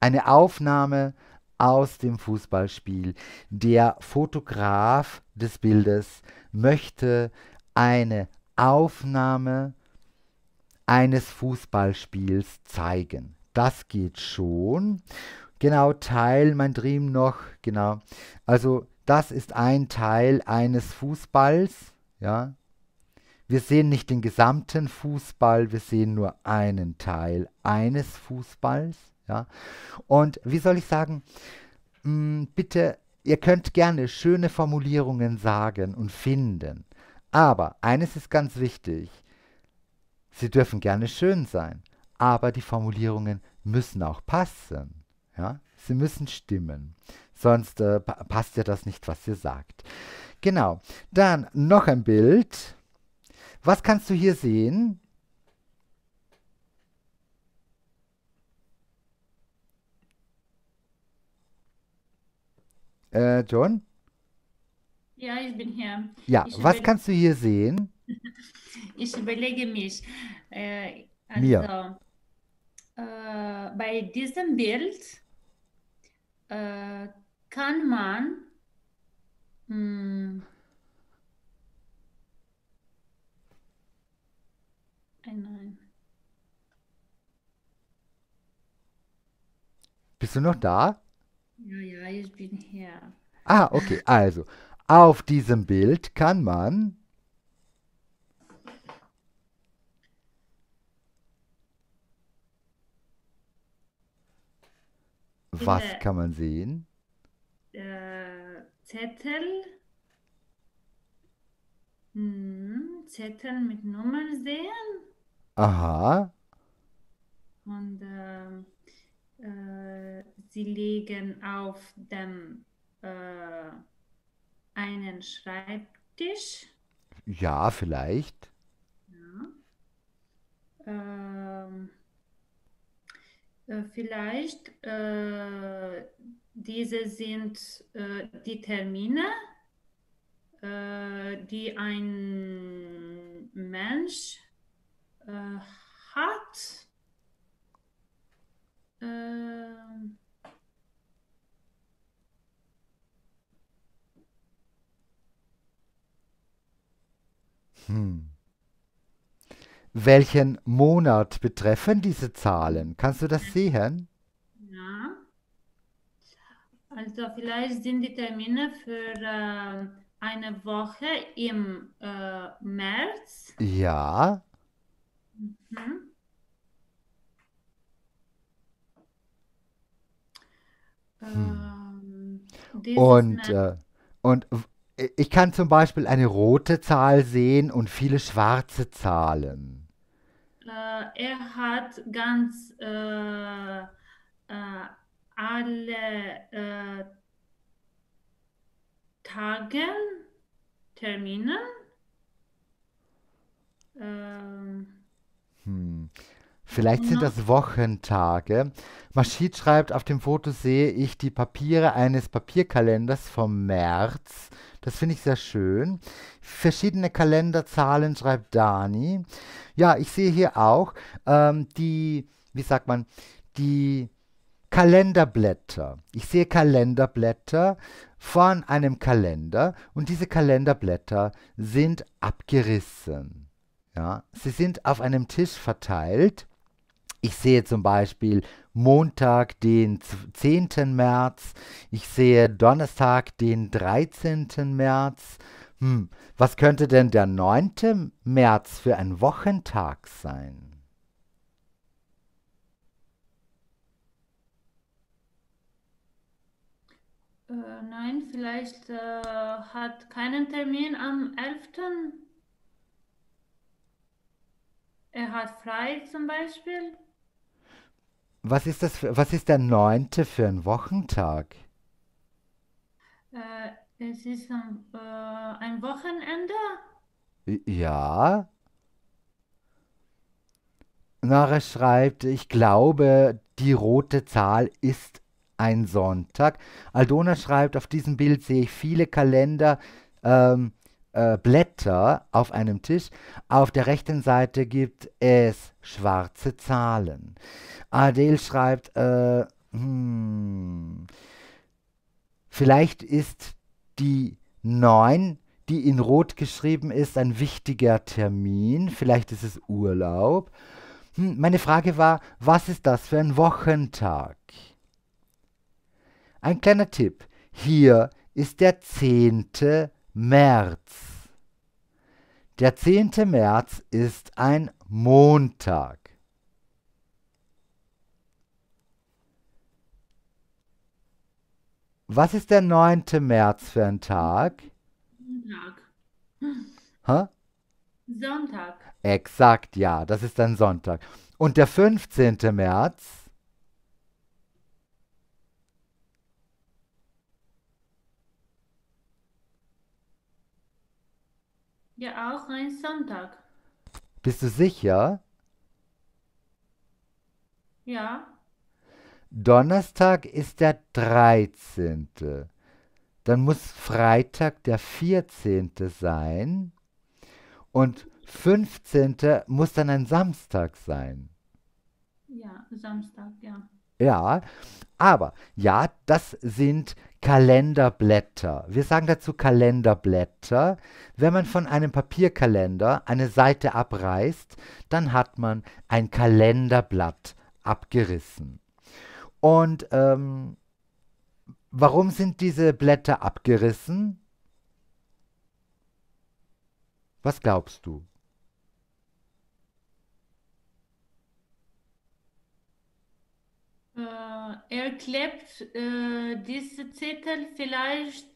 eine Aufnahme aus dem Fußballspiel. Der Fotograf des Bildes möchte eine Aufnahme eines Fußballspiels zeigen. Das geht schon. Genau, Teil, mein Dream noch, genau. Also das ist ein Teil eines Fußballs. Ja? Wir sehen nicht den gesamten Fußball, wir sehen nur einen Teil eines Fußballs. Ja? Und wie soll ich sagen, mh, mm, bitte, ihr könnt gerne schöne Formulierungen sagen und finden. Aber eines ist ganz wichtig. Sie dürfen gerne schön sein, aber die Formulierungen müssen auch passen. Ja? Sie müssen stimmen. Sonst äh, passt ja das nicht, was ihr sagt. Genau. Dann noch ein Bild. Was kannst du hier sehen? Äh, John? Ja, ich bin hier. Ja, ich was kannst du hier sehen? ich überlege mich. Äh, also, Mir. Äh, bei diesem Bild äh, kann man mh, hm, nein. Bist du noch da? Ja, ja, ich bin hier. Ah, okay. Also, auf diesem Bild kann man Was kann man sehen? Zettel. Hm, Zettel mit Nummern sehen. Aha. Und äh, äh, sie legen auf dem äh, einen Schreibtisch. Ja, vielleicht. Ja. Ähm, äh, vielleicht äh, diese sind äh, die Termine, äh, die ein Mensch äh, hat. Ähm. Hm. Welchen Monat betreffen diese Zahlen? Kannst du das sehen? Also vielleicht sind die Termine für äh, eine Woche im äh, März. Ja. Mhm. Hm. Ähm, und, äh, und ich kann zum Beispiel eine rote Zahl sehen und viele schwarze Zahlen. Äh, er hat ganz äh, äh, alle äh, Tagen, Terminen. Ähm, hm. Vielleicht sind das Wochentage. Maschid schreibt, auf dem Foto sehe ich die Papiere eines Papierkalenders vom März. Das finde ich sehr schön. Verschiedene Kalenderzahlen schreibt Dani. Ja, ich sehe hier auch ähm, die, wie sagt man, die Kalenderblätter. Ich sehe Kalenderblätter von einem Kalender und diese Kalenderblätter sind abgerissen. Ja, sie sind auf einem Tisch verteilt. Ich sehe zum Beispiel Montag, den 10. März. Ich sehe Donnerstag, den 13. März. Hm, was könnte denn der 9. März für ein Wochentag sein? Äh, nein, vielleicht äh, hat keinen Termin am 11. Er hat frei zum Beispiel. Was ist, das für, was ist der 9. für ein Wochentag? Äh, es ist ein, äh, ein Wochenende. Ja. Nara schreibt, ich glaube, die rote Zahl ist ein Sonntag. Aldona schreibt, auf diesem Bild sehe ich viele Kalender. Ähm, äh, Blätter auf einem Tisch. Auf der rechten Seite gibt es schwarze Zahlen. Adele schreibt, äh, hm, vielleicht ist die 9, die in Rot geschrieben ist, ein wichtiger Termin. Vielleicht ist es Urlaub. Hm, meine Frage war, was ist das für ein Wochentag? Ein kleiner Tipp. Hier ist der 10. März. Der 10. März ist ein Montag. Was ist der 9. März für ein Tag? Sonntag. Hä? Sonntag. Exakt, ja, das ist ein Sonntag. Und der 15. März? Ja, auch ein Sonntag. Bist du sicher? Ja. Donnerstag ist der 13. Dann muss Freitag der 14. sein. Und 15. muss dann ein Samstag sein. Ja, Samstag, ja. Ja, aber ja, das sind Kalenderblätter. Wir sagen dazu Kalenderblätter. Wenn man von einem Papierkalender eine Seite abreißt, dann hat man ein Kalenderblatt abgerissen. Und ähm, warum sind diese Blätter abgerissen? Was glaubst du? Äh er klebt äh, diese Zettel vielleicht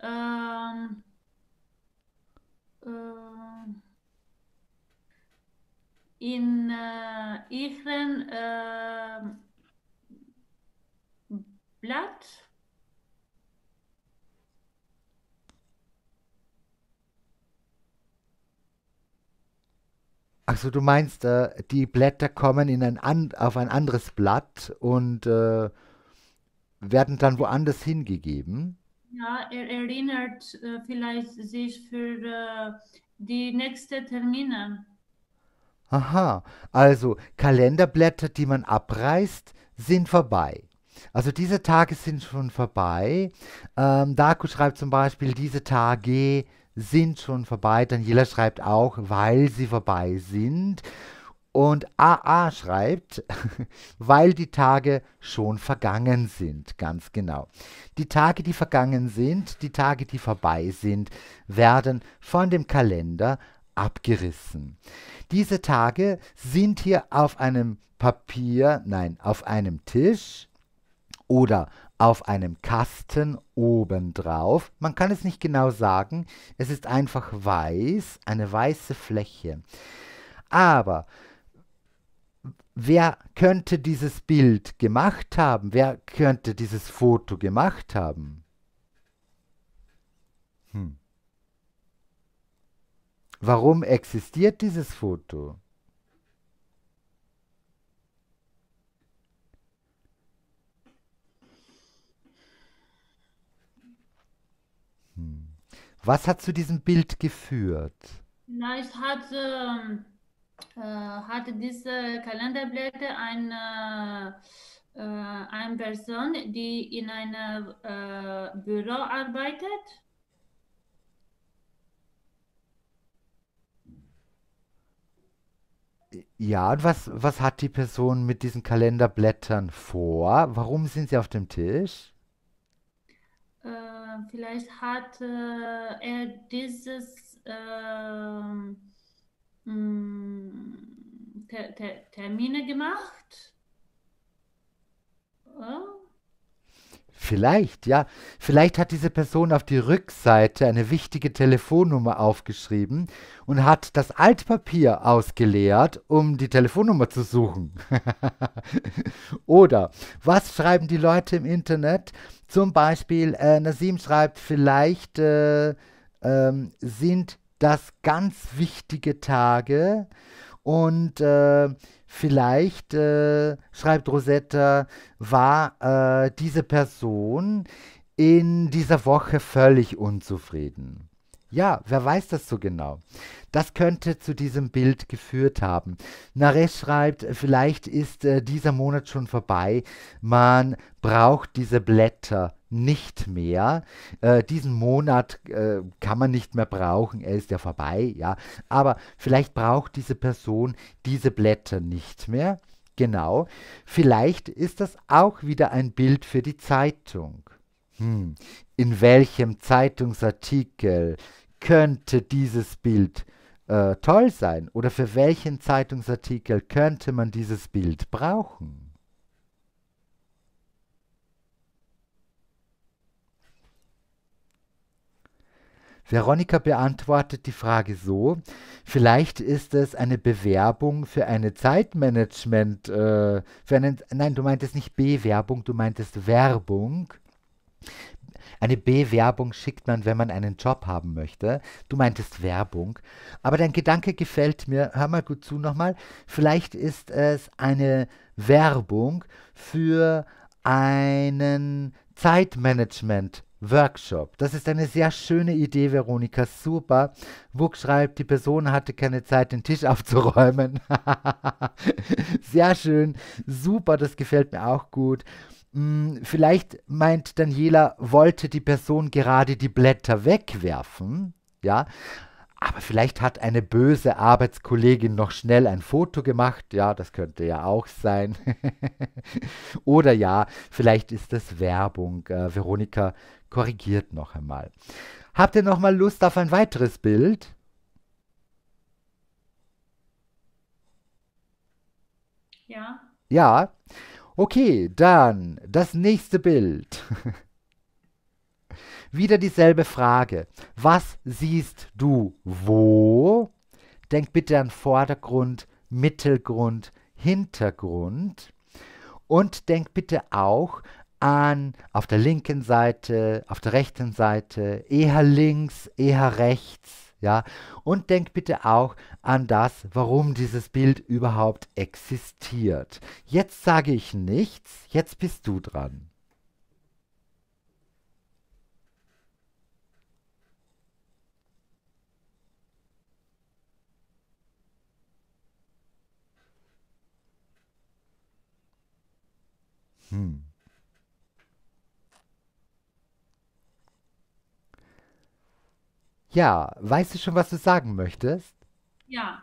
ähm, äh, in äh, ihren äh, Blatt Achso, du meinst, äh, die Blätter kommen in ein an, auf ein anderes Blatt und äh, werden dann woanders hingegeben? Ja, er erinnert äh, vielleicht sich für äh, die nächsten Termine. Aha, also Kalenderblätter, die man abreißt, sind vorbei. Also diese Tage sind schon vorbei. Ähm, Daku schreibt zum Beispiel, diese Tage sind schon vorbei. Daniela schreibt auch, weil sie vorbei sind. Und AA schreibt, weil die Tage schon vergangen sind, ganz genau. Die Tage, die vergangen sind, die Tage, die vorbei sind, werden von dem Kalender abgerissen. Diese Tage sind hier auf einem Papier, nein, auf einem Tisch oder auf einem Kasten obendrauf. Man kann es nicht genau sagen, es ist einfach weiß, eine weiße Fläche. Aber wer könnte dieses Bild gemacht haben? Wer könnte dieses Foto gemacht haben? Hm. Warum existiert dieses Foto? Was hat zu diesem Bild geführt? Vielleicht hat, ähm, äh, hat diese Kalenderblätter eine, äh, eine Person, die in einem äh, Büro arbeitet. Ja, und was, was hat die Person mit diesen Kalenderblättern vor? Warum sind sie auf dem Tisch? Äh, vielleicht hat er dieses ähm, mm, Termine gemacht. Ja? Vielleicht, ja. Vielleicht hat diese Person auf die Rückseite eine wichtige Telefonnummer aufgeschrieben und hat das Altpapier ausgeleert, um die Telefonnummer zu suchen. Oder was schreiben die Leute im Internet? Zum Beispiel, äh, Nasim schreibt, vielleicht äh, ähm, sind das ganz wichtige Tage und äh, vielleicht, äh, schreibt Rosetta, war äh, diese Person in dieser Woche völlig unzufrieden. Ja, wer weiß das so genau? Das könnte zu diesem Bild geführt haben. Naresh schreibt, vielleicht ist äh, dieser Monat schon vorbei. Man braucht diese Blätter nicht mehr. Äh, diesen Monat äh, kann man nicht mehr brauchen, er ist ja vorbei, ja. Aber vielleicht braucht diese Person diese Blätter nicht mehr. Genau. Vielleicht ist das auch wieder ein Bild für die Zeitung. Hm. In welchem Zeitungsartikel könnte dieses Bild äh, toll sein? Oder für welchen Zeitungsartikel könnte man dieses Bild brauchen? Veronika beantwortet die Frage so, vielleicht ist es eine Bewerbung für eine Zeitmanagement, äh, für einen, nein, du meintest nicht Bewerbung, du meintest Werbung. Eine Bewerbung schickt man, wenn man einen Job haben möchte. Du meintest Werbung. Aber dein Gedanke gefällt mir. Hör mal gut zu nochmal. Vielleicht ist es eine Werbung für einen Zeitmanagement Workshop. Das ist eine sehr schöne Idee, Veronika. Super. Wuck schreibt, die Person hatte keine Zeit, den Tisch aufzuräumen. sehr schön. Super, das gefällt mir auch gut. Hm, vielleicht meint Daniela, wollte die Person gerade die Blätter wegwerfen. Ja, aber vielleicht hat eine böse Arbeitskollegin noch schnell ein Foto gemacht. Ja, das könnte ja auch sein. Oder ja, vielleicht ist das Werbung. Äh, Veronika korrigiert noch einmal. Habt ihr noch mal Lust auf ein weiteres Bild? Ja. Ja. Okay, dann das nächste Bild. Wieder dieselbe Frage. Was siehst du wo? Denk bitte an Vordergrund, Mittelgrund, Hintergrund. Und denk bitte auch an auf der linken Seite, auf der rechten Seite, eher links, eher rechts. Ja? Und denk bitte auch an das, warum dieses Bild überhaupt existiert. Jetzt sage ich nichts, jetzt bist du dran. Hm. Ja, weißt du schon, was du sagen möchtest? Ja,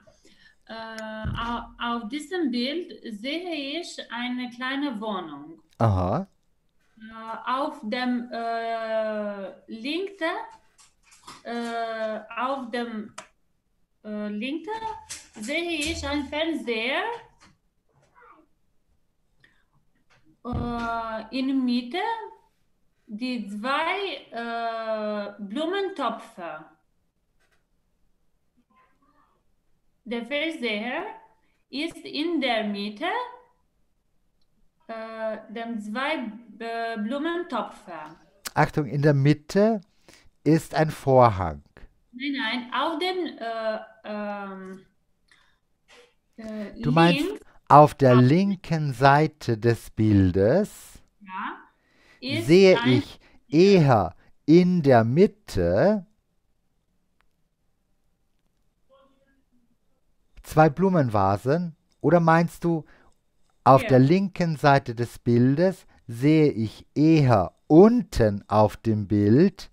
äh, auf diesem Bild sehe ich eine kleine Wohnung. Aha. Äh, auf dem äh, linken, äh, auf dem äh, linken sehe ich einen Fernseher Э, э, in Mitte э, die zwei äh, Blumentöpfe. Der Verseher ist in der Mitte äh, der zwei äh, Blumentöpfe. Achtung, in der Mitte ist ein Vorhang. Nein, nein, auf dem äh, ähm, äh, Du meinst, auf der linken Seite des Bildes ja, sehe ich eher in der Mitte zwei Blumenvasen oder meinst du, auf ja. der linken Seite des Bildes sehe ich eher unten auf dem Bild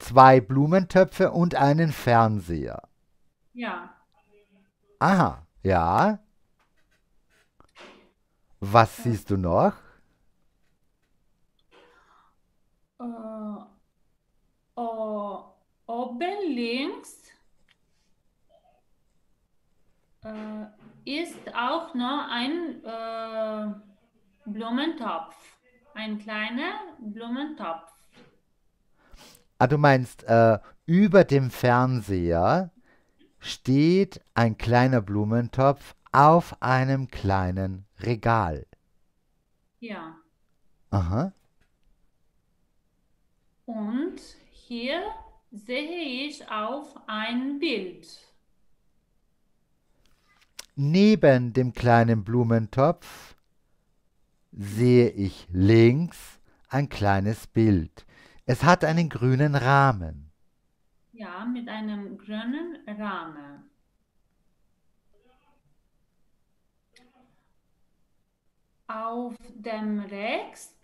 zwei Blumentöpfe und einen Fernseher? Ja. Aha. Ja. Was äh. siehst du noch? Äh, oh, oben links äh, ist auch noch ein äh, Blumentopf. Ein kleiner Blumentopf. Ah, du meinst äh, über dem Fernseher? steht ein kleiner Blumentopf auf einem kleinen Regal. Ja. Aha. Und hier sehe ich auf ein Bild. Neben dem kleinen Blumentopf sehe ich links ein kleines Bild. Es hat einen grünen Rahmen. Ja, mit einem grünen Rahmen. Auf dem rechts.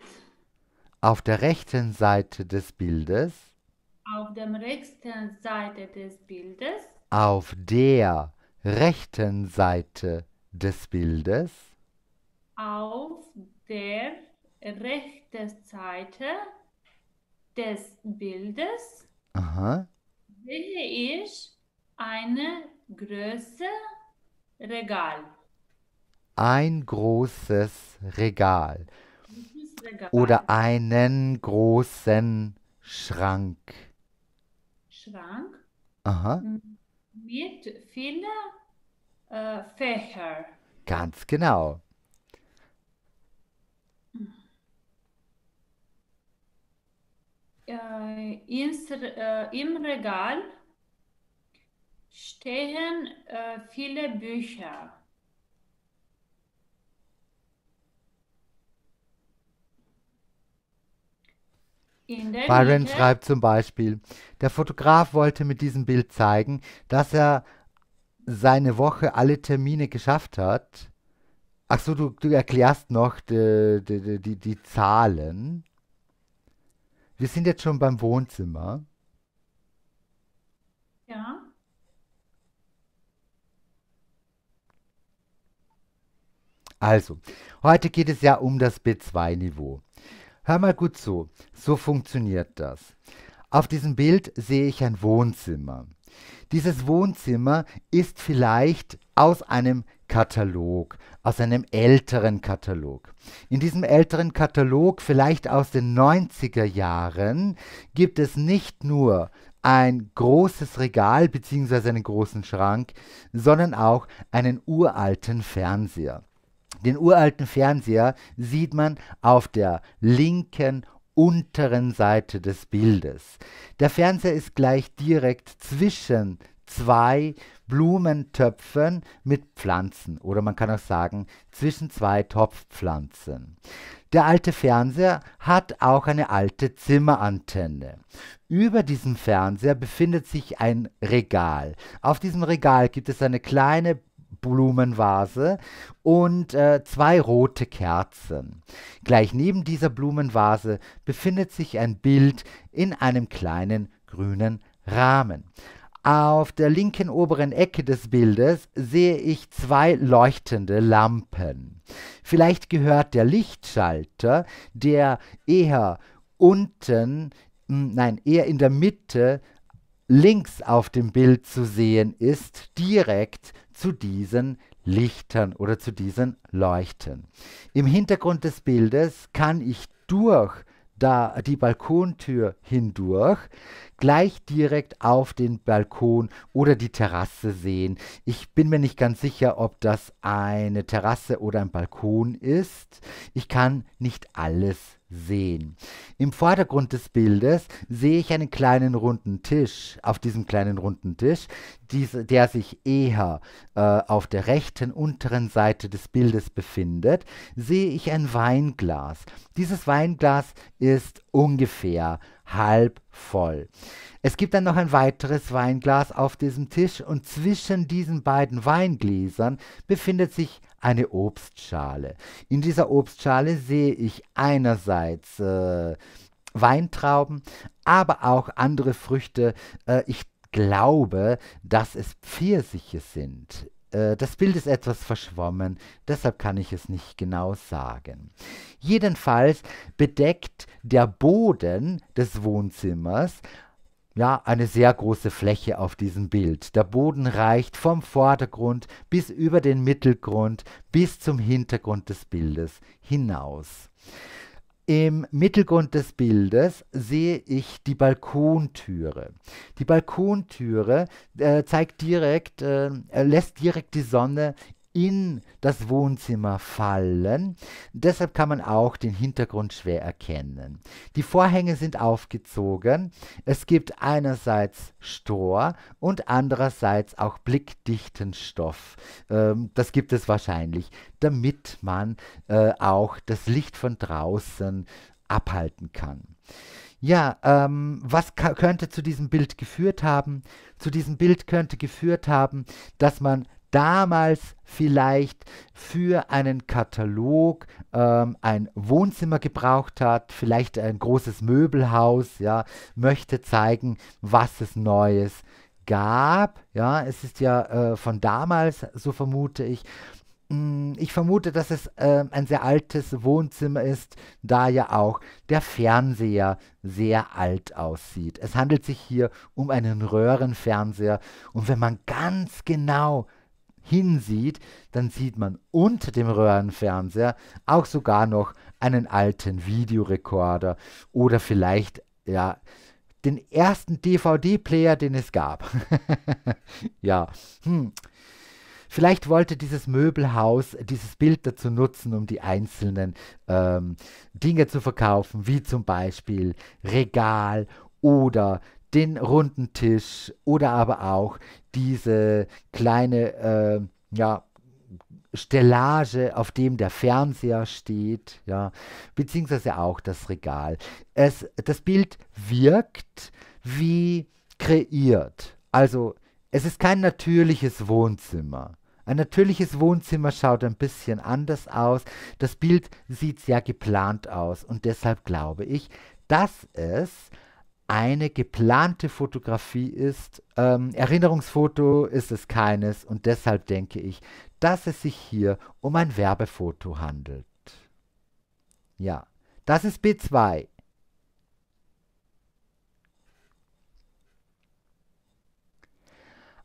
Auf der rechten Seite des Bildes. Auf dem rechten Seite des Bildes. Auf der rechten Seite des Bildes. Auf der rechten Seite des Bildes. Aha sehe ich eine große Regal. Ein großes Regal. Oder einen großen Schrank. Schrank. Aha. Mit vielen äh, Fächern. Ganz genau. äh, ins, äh, im Regal stehen äh, viele Bücher. Byron schreibt zum Beispiel, der Fotograf wollte mit diesem Bild zeigen, dass er seine Woche alle Termine geschafft hat. Achso, du, du erklärst noch die, die, die, die Zahlen. Wir sind jetzt schon beim Wohnzimmer. Ja. Also, heute geht es ja um das B2-Niveau. Hör mal gut zu, so funktioniert das. Auf diesem Bild sehe ich ein Wohnzimmer. Dieses Wohnzimmer ist vielleicht aus einem Katalog, aus einem älteren Katalog. In diesem älteren Katalog, vielleicht aus den 90er Jahren, gibt es nicht nur ein großes Regal bzw. einen großen Schrank, sondern auch einen uralten Fernseher. Den uralten Fernseher sieht man auf der linken unteren Seite des Bildes. Der Fernseher ist gleich direkt zwischen zwei Blumentöpfen mit Pflanzen oder man kann auch sagen zwischen zwei Topfpflanzen. Der alte Fernseher hat auch eine alte Zimmerantenne. Über diesem Fernseher befindet sich ein Regal. Auf diesem Regal gibt es eine kleine Blumenvase und äh, zwei rote Kerzen. Gleich neben dieser Blumenvase befindet sich ein Bild in einem kleinen grünen Rahmen. Auf der linken oberen Ecke des Bildes sehe ich zwei leuchtende Lampen. Vielleicht gehört der Lichtschalter, der eher unten, hm, nein, eher in der Mitte links auf dem Bild zu sehen ist, direkt zu diesen Lichtern oder zu diesen Leuchten. Im Hintergrund des Bildes kann ich durch da die Balkontür hindurch gleich direkt auf den Balkon oder die Terrasse sehen. Ich bin mir nicht ganz sicher, ob das eine Terrasse oder ein Balkon ist. Ich kann nicht alles sehen. Im Vordergrund des Bildes sehe ich einen kleinen runden Tisch. Auf diesem kleinen runden Tisch, diese, der sich eher äh, auf der rechten unteren Seite des Bildes befindet, sehe ich ein Weinglas. Dieses Weinglas ist ungefähr halb voll. Es gibt dann noch ein weiteres Weinglas auf diesem Tisch und zwischen diesen beiden Weingläsern befindet sich eine Obstschale. In dieser Obstschale sehe ich einerseits äh, Weintrauben, aber auch andere Früchte. Äh, ich glaube, dass es Pfirsiche sind. Äh, das Bild ist etwas verschwommen, deshalb kann ich es nicht genau sagen. Jedenfalls bedeckt der Boden des Wohnzimmers ja, eine sehr große Fläche auf diesem Bild. Der Boden reicht vom Vordergrund bis über den Mittelgrund bis zum Hintergrund des Bildes hinaus. Im Mittelgrund des Bildes sehe ich die Balkontüre. Die Balkontüre äh, zeigt direkt, äh, lässt direkt die Sonne in das Wohnzimmer fallen. Deshalb kann man auch den Hintergrund schwer erkennen. Die Vorhänge sind aufgezogen. Es gibt einerseits Stor und andererseits auch blickdichten Stoff. Ähm, das gibt es wahrscheinlich, damit man äh, auch das Licht von draußen abhalten kann. Ja, ähm, was könnte zu diesem Bild geführt haben? Zu diesem Bild könnte geführt haben, dass man damals vielleicht für einen Katalog ähm, ein Wohnzimmer gebraucht hat, vielleicht ein großes Möbelhaus, ja, möchte zeigen, was es Neues gab. Ja, es ist ja äh, von damals, so vermute ich. Hm, ich vermute, dass es äh, ein sehr altes Wohnzimmer ist, da ja auch der Fernseher sehr alt aussieht. Es handelt sich hier um einen Röhrenfernseher und wenn man ganz genau hinsieht, dann sieht man unter dem Röhrenfernseher auch sogar noch einen alten Videorekorder oder vielleicht ja den ersten DVD-Player, den es gab. ja. Hm. Vielleicht wollte dieses Möbelhaus dieses Bild dazu nutzen, um die einzelnen ähm, Dinge zu verkaufen, wie zum Beispiel Regal oder den runden Tisch oder aber auch diese kleine äh, ja, Stellage, auf dem der Fernseher steht, ja, beziehungsweise auch das Regal. Es, das Bild wirkt wie kreiert. Also es ist kein natürliches Wohnzimmer. Ein natürliches Wohnzimmer schaut ein bisschen anders aus. Das Bild sieht sehr geplant aus und deshalb glaube ich, dass es eine geplante Fotografie ist. Ähm, Erinnerungsfoto ist es keines und deshalb denke ich, dass es sich hier um ein Werbefoto handelt. Ja, das ist B2.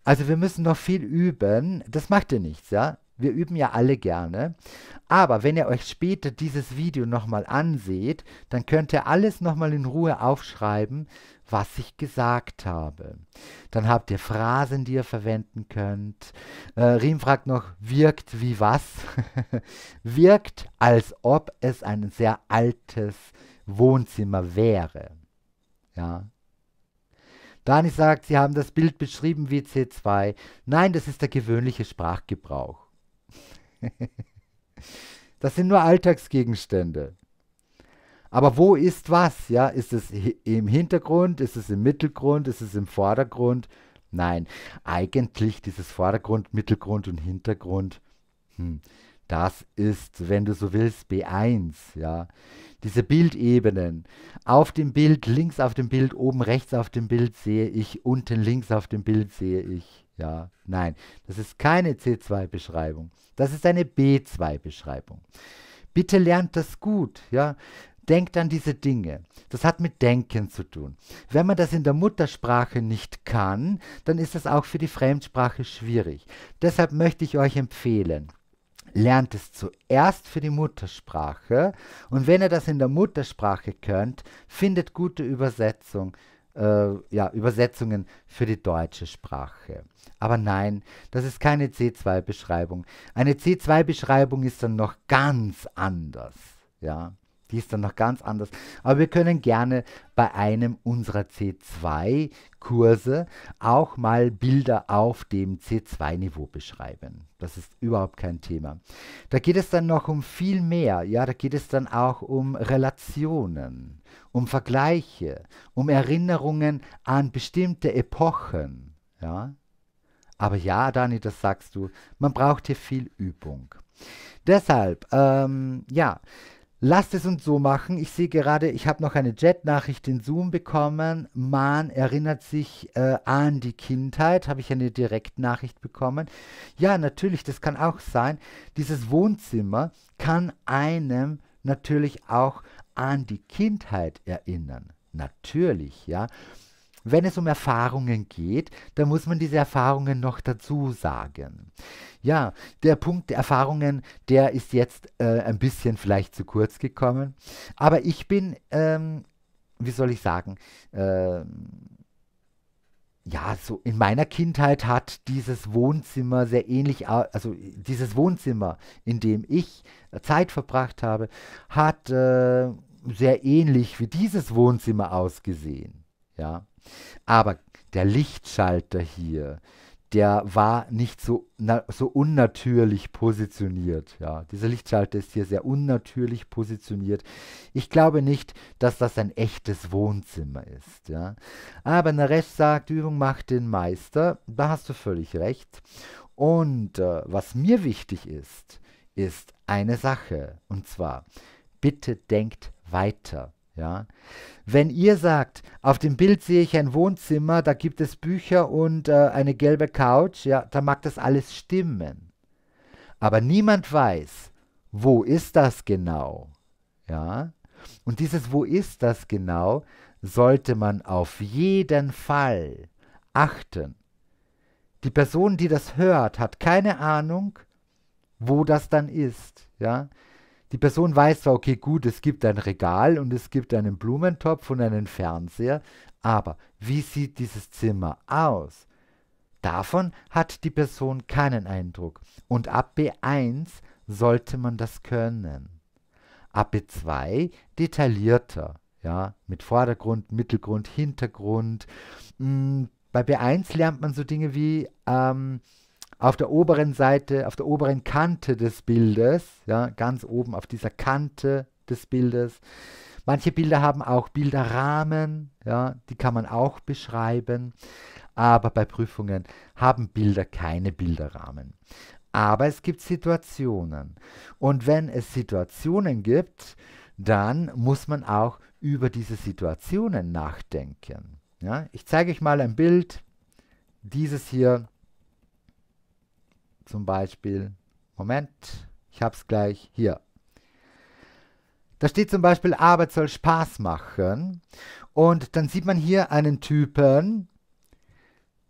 Also wir müssen noch viel üben. Das macht ja nichts, ja. Wir üben ja alle gerne. Aber wenn ihr euch später dieses Video nochmal anseht, dann könnt ihr alles nochmal in Ruhe aufschreiben, was ich gesagt habe. Dann habt ihr Phrasen, die ihr verwenden könnt. Äh, Riem fragt noch, wirkt wie was? wirkt, als ob es ein sehr altes Wohnzimmer wäre. Ja. Dani sagt, sie haben das Bild beschrieben wie C2. Nein, das ist der gewöhnliche Sprachgebrauch. das sind nur Alltagsgegenstände. Aber wo ist was? Ja, ist es im Hintergrund? Ist es im Mittelgrund? Ist es im Vordergrund? Nein, eigentlich dieses Vordergrund, Mittelgrund und Hintergrund, hm, das ist, wenn du so willst, B1, ja. Diese Bildebenen. Auf dem Bild links, auf dem Bild oben rechts, auf dem Bild sehe ich, unten links auf dem Bild sehe ich. Ja, nein, das ist keine C2-Beschreibung. Das ist eine B2-Beschreibung. Bitte lernt das gut, ja. Denkt an diese Dinge. Das hat mit Denken zu tun. Wenn man das in der Muttersprache nicht kann, dann ist das auch für die Fremdsprache schwierig. Deshalb möchte ich euch empfehlen, lernt es zuerst für die Muttersprache und wenn ihr das in der Muttersprache könnt, findet gute Übersetzung äh, ja, Übersetzungen für die deutsche Sprache. Aber nein, das ist keine C2-Beschreibung. Eine C2-Beschreibung ist dann noch ganz anders. Ja. Die ist dann noch ganz anders. Aber wir können gerne bei einem unserer C2-Kurse auch mal Bilder auf dem C2-Niveau beschreiben. Das ist überhaupt kein Thema. Da geht es dann noch um viel mehr. Ja, da geht es dann auch um Relationen, um Vergleiche, um Erinnerungen an bestimmte Epochen. Ja. Aber ja, Dani, das sagst du, man braucht hier viel Übung. Deshalb, ähm, ja, Lasst es uns so machen. Ich sehe gerade, ich habe noch eine jet nachricht in Zoom bekommen. Man erinnert sich äh, an die Kindheit. Habe ich eine Direktnachricht bekommen? Ja, natürlich, das kann auch sein. Dieses Wohnzimmer kann einem natürlich auch an die Kindheit erinnern. Natürlich, ja wenn es um Erfahrungen geht, dann muss man diese Erfahrungen noch dazu sagen. Ja, der Punkt der Erfahrungen, der ist jetzt äh, ein bisschen vielleicht zu kurz gekommen. Aber ich bin, ähm, wie soll ich sagen, ähm, ja, so in meiner Kindheit hat dieses Wohnzimmer sehr ähnlich, also dieses Wohnzimmer, in dem ich äh, Zeit verbracht habe, hat äh, sehr ähnlich wie dieses Wohnzimmer ausgesehen. Ja. Aber der Lichtschalter hier, der war nicht so, na, so unnatürlich positioniert. Ja. Dieser Lichtschalter ist hier sehr unnatürlich positioniert. Ich glaube nicht, dass das ein echtes Wohnzimmer ist. Ja. Aber Naresh sagt, Übung macht den Meister. Da hast du völlig recht. Und äh, was mir wichtig ist, ist eine Sache. Und zwar, bitte denkt weiter. Ja. Wenn ihr sagt, auf dem Bild sehe ich ein Wohnzimmer, da gibt es Bücher und äh, eine gelbe Couch, ja, da mag das alles stimmen. Aber niemand weiß, wo ist das genau? Ja? Und dieses wo ist das genau sollte man auf jeden Fall achten. Die Person, die das hört, hat keine Ahnung, wo das dann ist, ja? Die Person weiß zwar, okay, gut, es gibt ein Regal und es gibt einen Blumentopf und einen Fernseher, aber wie sieht dieses Zimmer aus? Davon hat die Person keinen Eindruck. Und ab B1 sollte man das können. Ab B2 detaillierter, ja, mit Vordergrund, Mittelgrund, Hintergrund. Hm, bei B1 lernt man so Dinge wie ähm, auf der oberen Seite, auf der oberen Kante des Bildes, ja, ganz oben auf dieser Kante des Bildes. Manche Bilder haben auch Bilderrahmen, ja, die kann man auch beschreiben, aber bei Prüfungen haben Bilder keine Bilderrahmen. Aber es gibt Situationen. Und wenn es Situationen gibt, dann muss man auch über diese Situationen nachdenken. Ja, ich zeige euch mal ein Bild. Dieses hier zum Beispiel, Moment, ich habe es gleich hier. Da steht zum Beispiel, Arbeit soll Spaß machen. Und dann sieht man hier einen Typen,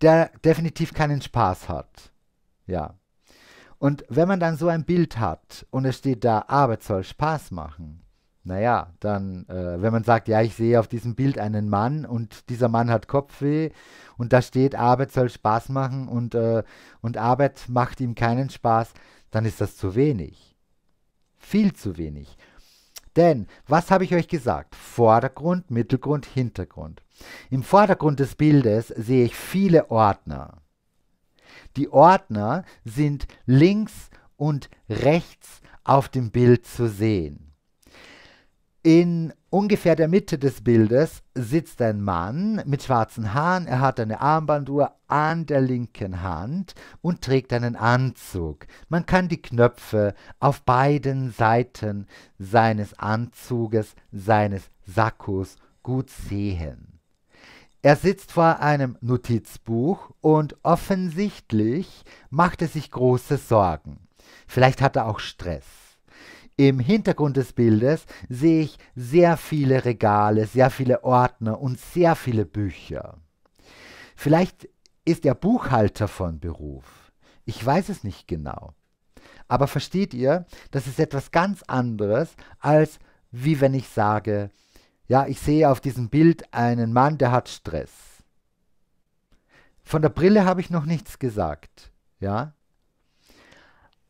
der definitiv keinen Spaß hat. Ja. Und wenn man dann so ein Bild hat und es steht da, Arbeit soll Spaß machen, naja, dann, äh, wenn man sagt, ja, ich sehe auf diesem Bild einen Mann und dieser Mann hat Kopfweh und da steht, Arbeit soll Spaß machen und, äh, und Arbeit macht ihm keinen Spaß, dann ist das zu wenig. Viel zu wenig. Denn, was habe ich euch gesagt? Vordergrund, Mittelgrund, Hintergrund. Im Vordergrund des Bildes sehe ich viele Ordner. Die Ordner sind links und rechts auf dem Bild zu sehen. In ungefähr der Mitte des Bildes sitzt ein Mann mit schwarzen Haaren. Er hat eine Armbanduhr an der linken Hand und trägt einen Anzug. Man kann die Knöpfe auf beiden Seiten seines Anzuges, seines Sakkos gut sehen. Er sitzt vor einem Notizbuch und offensichtlich macht er sich große Sorgen. Vielleicht hat er auch Stress. Im Hintergrund des Bildes sehe ich sehr viele Regale, sehr viele Ordner und sehr viele Bücher. Vielleicht ist er Buchhalter von Beruf. Ich weiß es nicht genau. Aber versteht ihr, das ist etwas ganz anderes, als wie wenn ich sage, ja, ich sehe auf diesem Bild einen Mann, der hat Stress. Von der Brille habe ich noch nichts gesagt. Ja,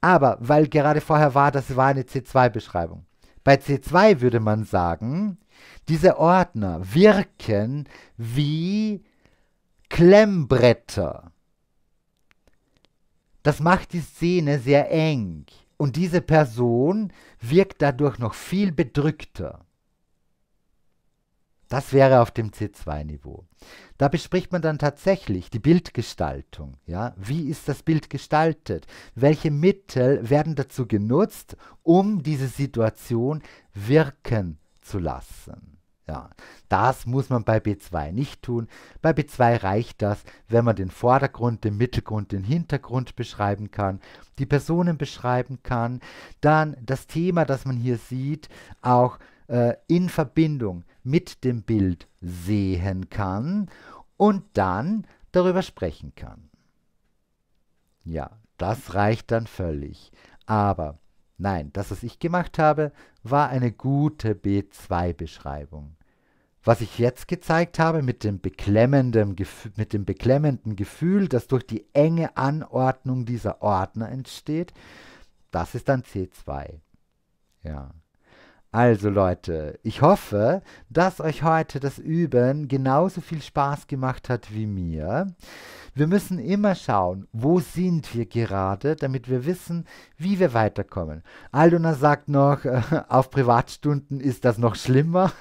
aber weil gerade vorher war, das war eine C2-Beschreibung. Bei C2 würde man sagen, diese Ordner wirken wie Klemmbretter. Das macht die Szene sehr eng und diese Person wirkt dadurch noch viel bedrückter. Das wäre auf dem C2-Niveau. Da bespricht man dann tatsächlich die Bildgestaltung. Ja? Wie ist das Bild gestaltet? Welche Mittel werden dazu genutzt, um diese Situation wirken zu lassen? Ja, das muss man bei B2 nicht tun. Bei B2 reicht das, wenn man den Vordergrund, den Mittelgrund, den Hintergrund beschreiben kann, die Personen beschreiben kann, dann das Thema, das man hier sieht, auch äh, in Verbindung mit dem Bild sehen kann und dann darüber sprechen kann. Ja, das reicht dann völlig. Aber nein, das, was ich gemacht habe, war eine gute B2-Beschreibung. Was ich jetzt gezeigt habe mit dem, beklemmenden, mit dem beklemmenden Gefühl, das durch die enge Anordnung dieser Ordner entsteht, das ist dann C2. Ja. Also Leute, ich hoffe, dass euch heute das Üben genauso viel Spaß gemacht hat wie mir. Wir müssen immer schauen, wo sind wir gerade, damit wir wissen, wie wir weiterkommen. Aldona sagt noch, äh, auf Privatstunden ist das noch schlimmer.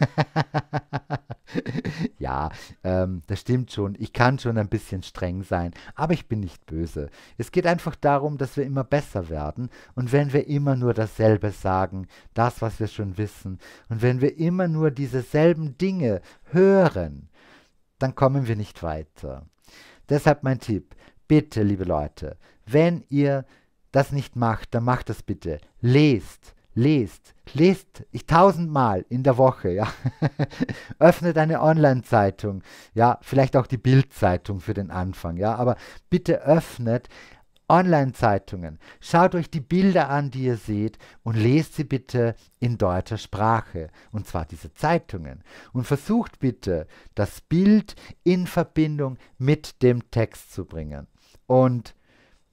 ja, ähm, das stimmt schon. Ich kann schon ein bisschen streng sein, aber ich bin nicht böse. Es geht einfach darum, dass wir immer besser werden. Und wenn wir immer nur dasselbe sagen, das, was wir schon wissen, wissen und wenn wir immer nur dieselben Dinge hören, dann kommen wir nicht weiter. Deshalb mein Tipp, bitte, liebe Leute, wenn ihr das nicht macht, dann macht das bitte. Lest, lest, lest ich tausendmal in der Woche, ja. Öffnet eine Online-Zeitung, ja, vielleicht auch die Bild-Zeitung für den Anfang, ja, aber bitte öffnet Online-Zeitungen. Schaut euch die Bilder an, die ihr seht und lest sie bitte in deutscher Sprache, und zwar diese Zeitungen. Und versucht bitte, das Bild in Verbindung mit dem Text zu bringen. Und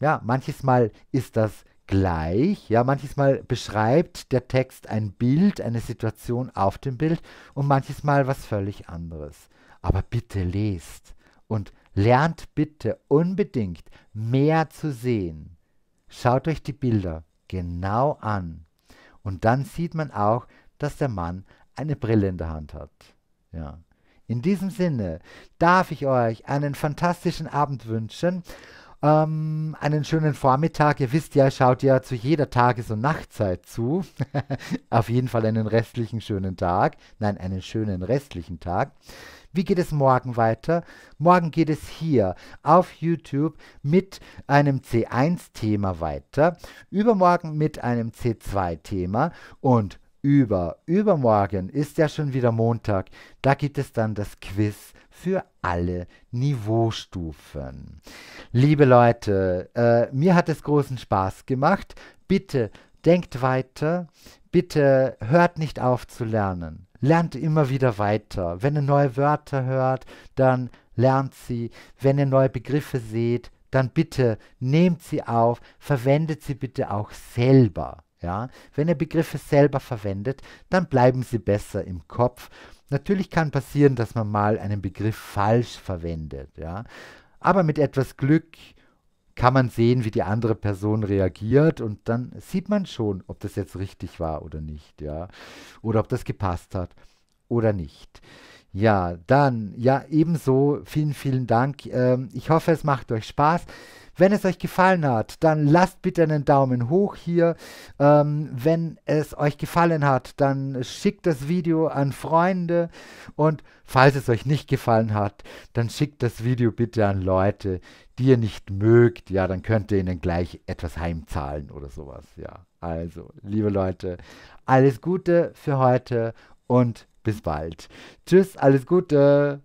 ja, manches Mal ist das gleich. Ja, manches Mal beschreibt der Text ein Bild, eine Situation auf dem Bild und manches Mal was völlig anderes. Aber bitte lest und Lernt bitte unbedingt mehr zu sehen. Schaut euch die Bilder genau an. Und dann sieht man auch, dass der Mann eine Brille in der Hand hat. Ja. In diesem Sinne darf ich euch einen fantastischen Abend wünschen. Ähm, einen schönen Vormittag. Ihr wisst ja, schaut ja zu jeder Tages- und Nachtzeit zu. Auf jeden Fall einen restlichen schönen Tag. Nein, einen schönen restlichen Tag. Wie geht es morgen weiter? Morgen geht es hier auf YouTube mit einem C1-Thema weiter, übermorgen mit einem C2-Thema und über, übermorgen ist ja schon wieder Montag. Da gibt es dann das Quiz für alle Niveaustufen. Liebe Leute, äh, mir hat es großen Spaß gemacht. Bitte denkt weiter. Bitte hört nicht auf zu lernen lernt immer wieder weiter. Wenn ihr neue Wörter hört, dann lernt sie. Wenn ihr neue Begriffe seht, dann bitte nehmt sie auf, verwendet sie bitte auch selber. Ja? Wenn ihr Begriffe selber verwendet, dann bleiben sie besser im Kopf. Natürlich kann passieren, dass man mal einen Begriff falsch verwendet. Ja? Aber mit etwas Glück kann man sehen, wie die andere Person reagiert und dann sieht man schon, ob das jetzt richtig war oder nicht, ja. Oder ob das gepasst hat oder nicht. Ja, dann, ja, ebenso vielen, vielen Dank. Ähm, ich hoffe, es macht euch Spaß. Wenn es euch gefallen hat, dann lasst bitte einen Daumen hoch hier. Ähm, wenn es euch gefallen hat, dann schickt das Video an Freunde. Und falls es euch nicht gefallen hat, dann schickt das Video bitte an Leute, die ihr nicht mögt. Ja, dann könnt ihr ihnen gleich etwas heimzahlen oder sowas. Ja, also, liebe Leute, alles Gute für heute und bis bald. Tschüss, alles Gute.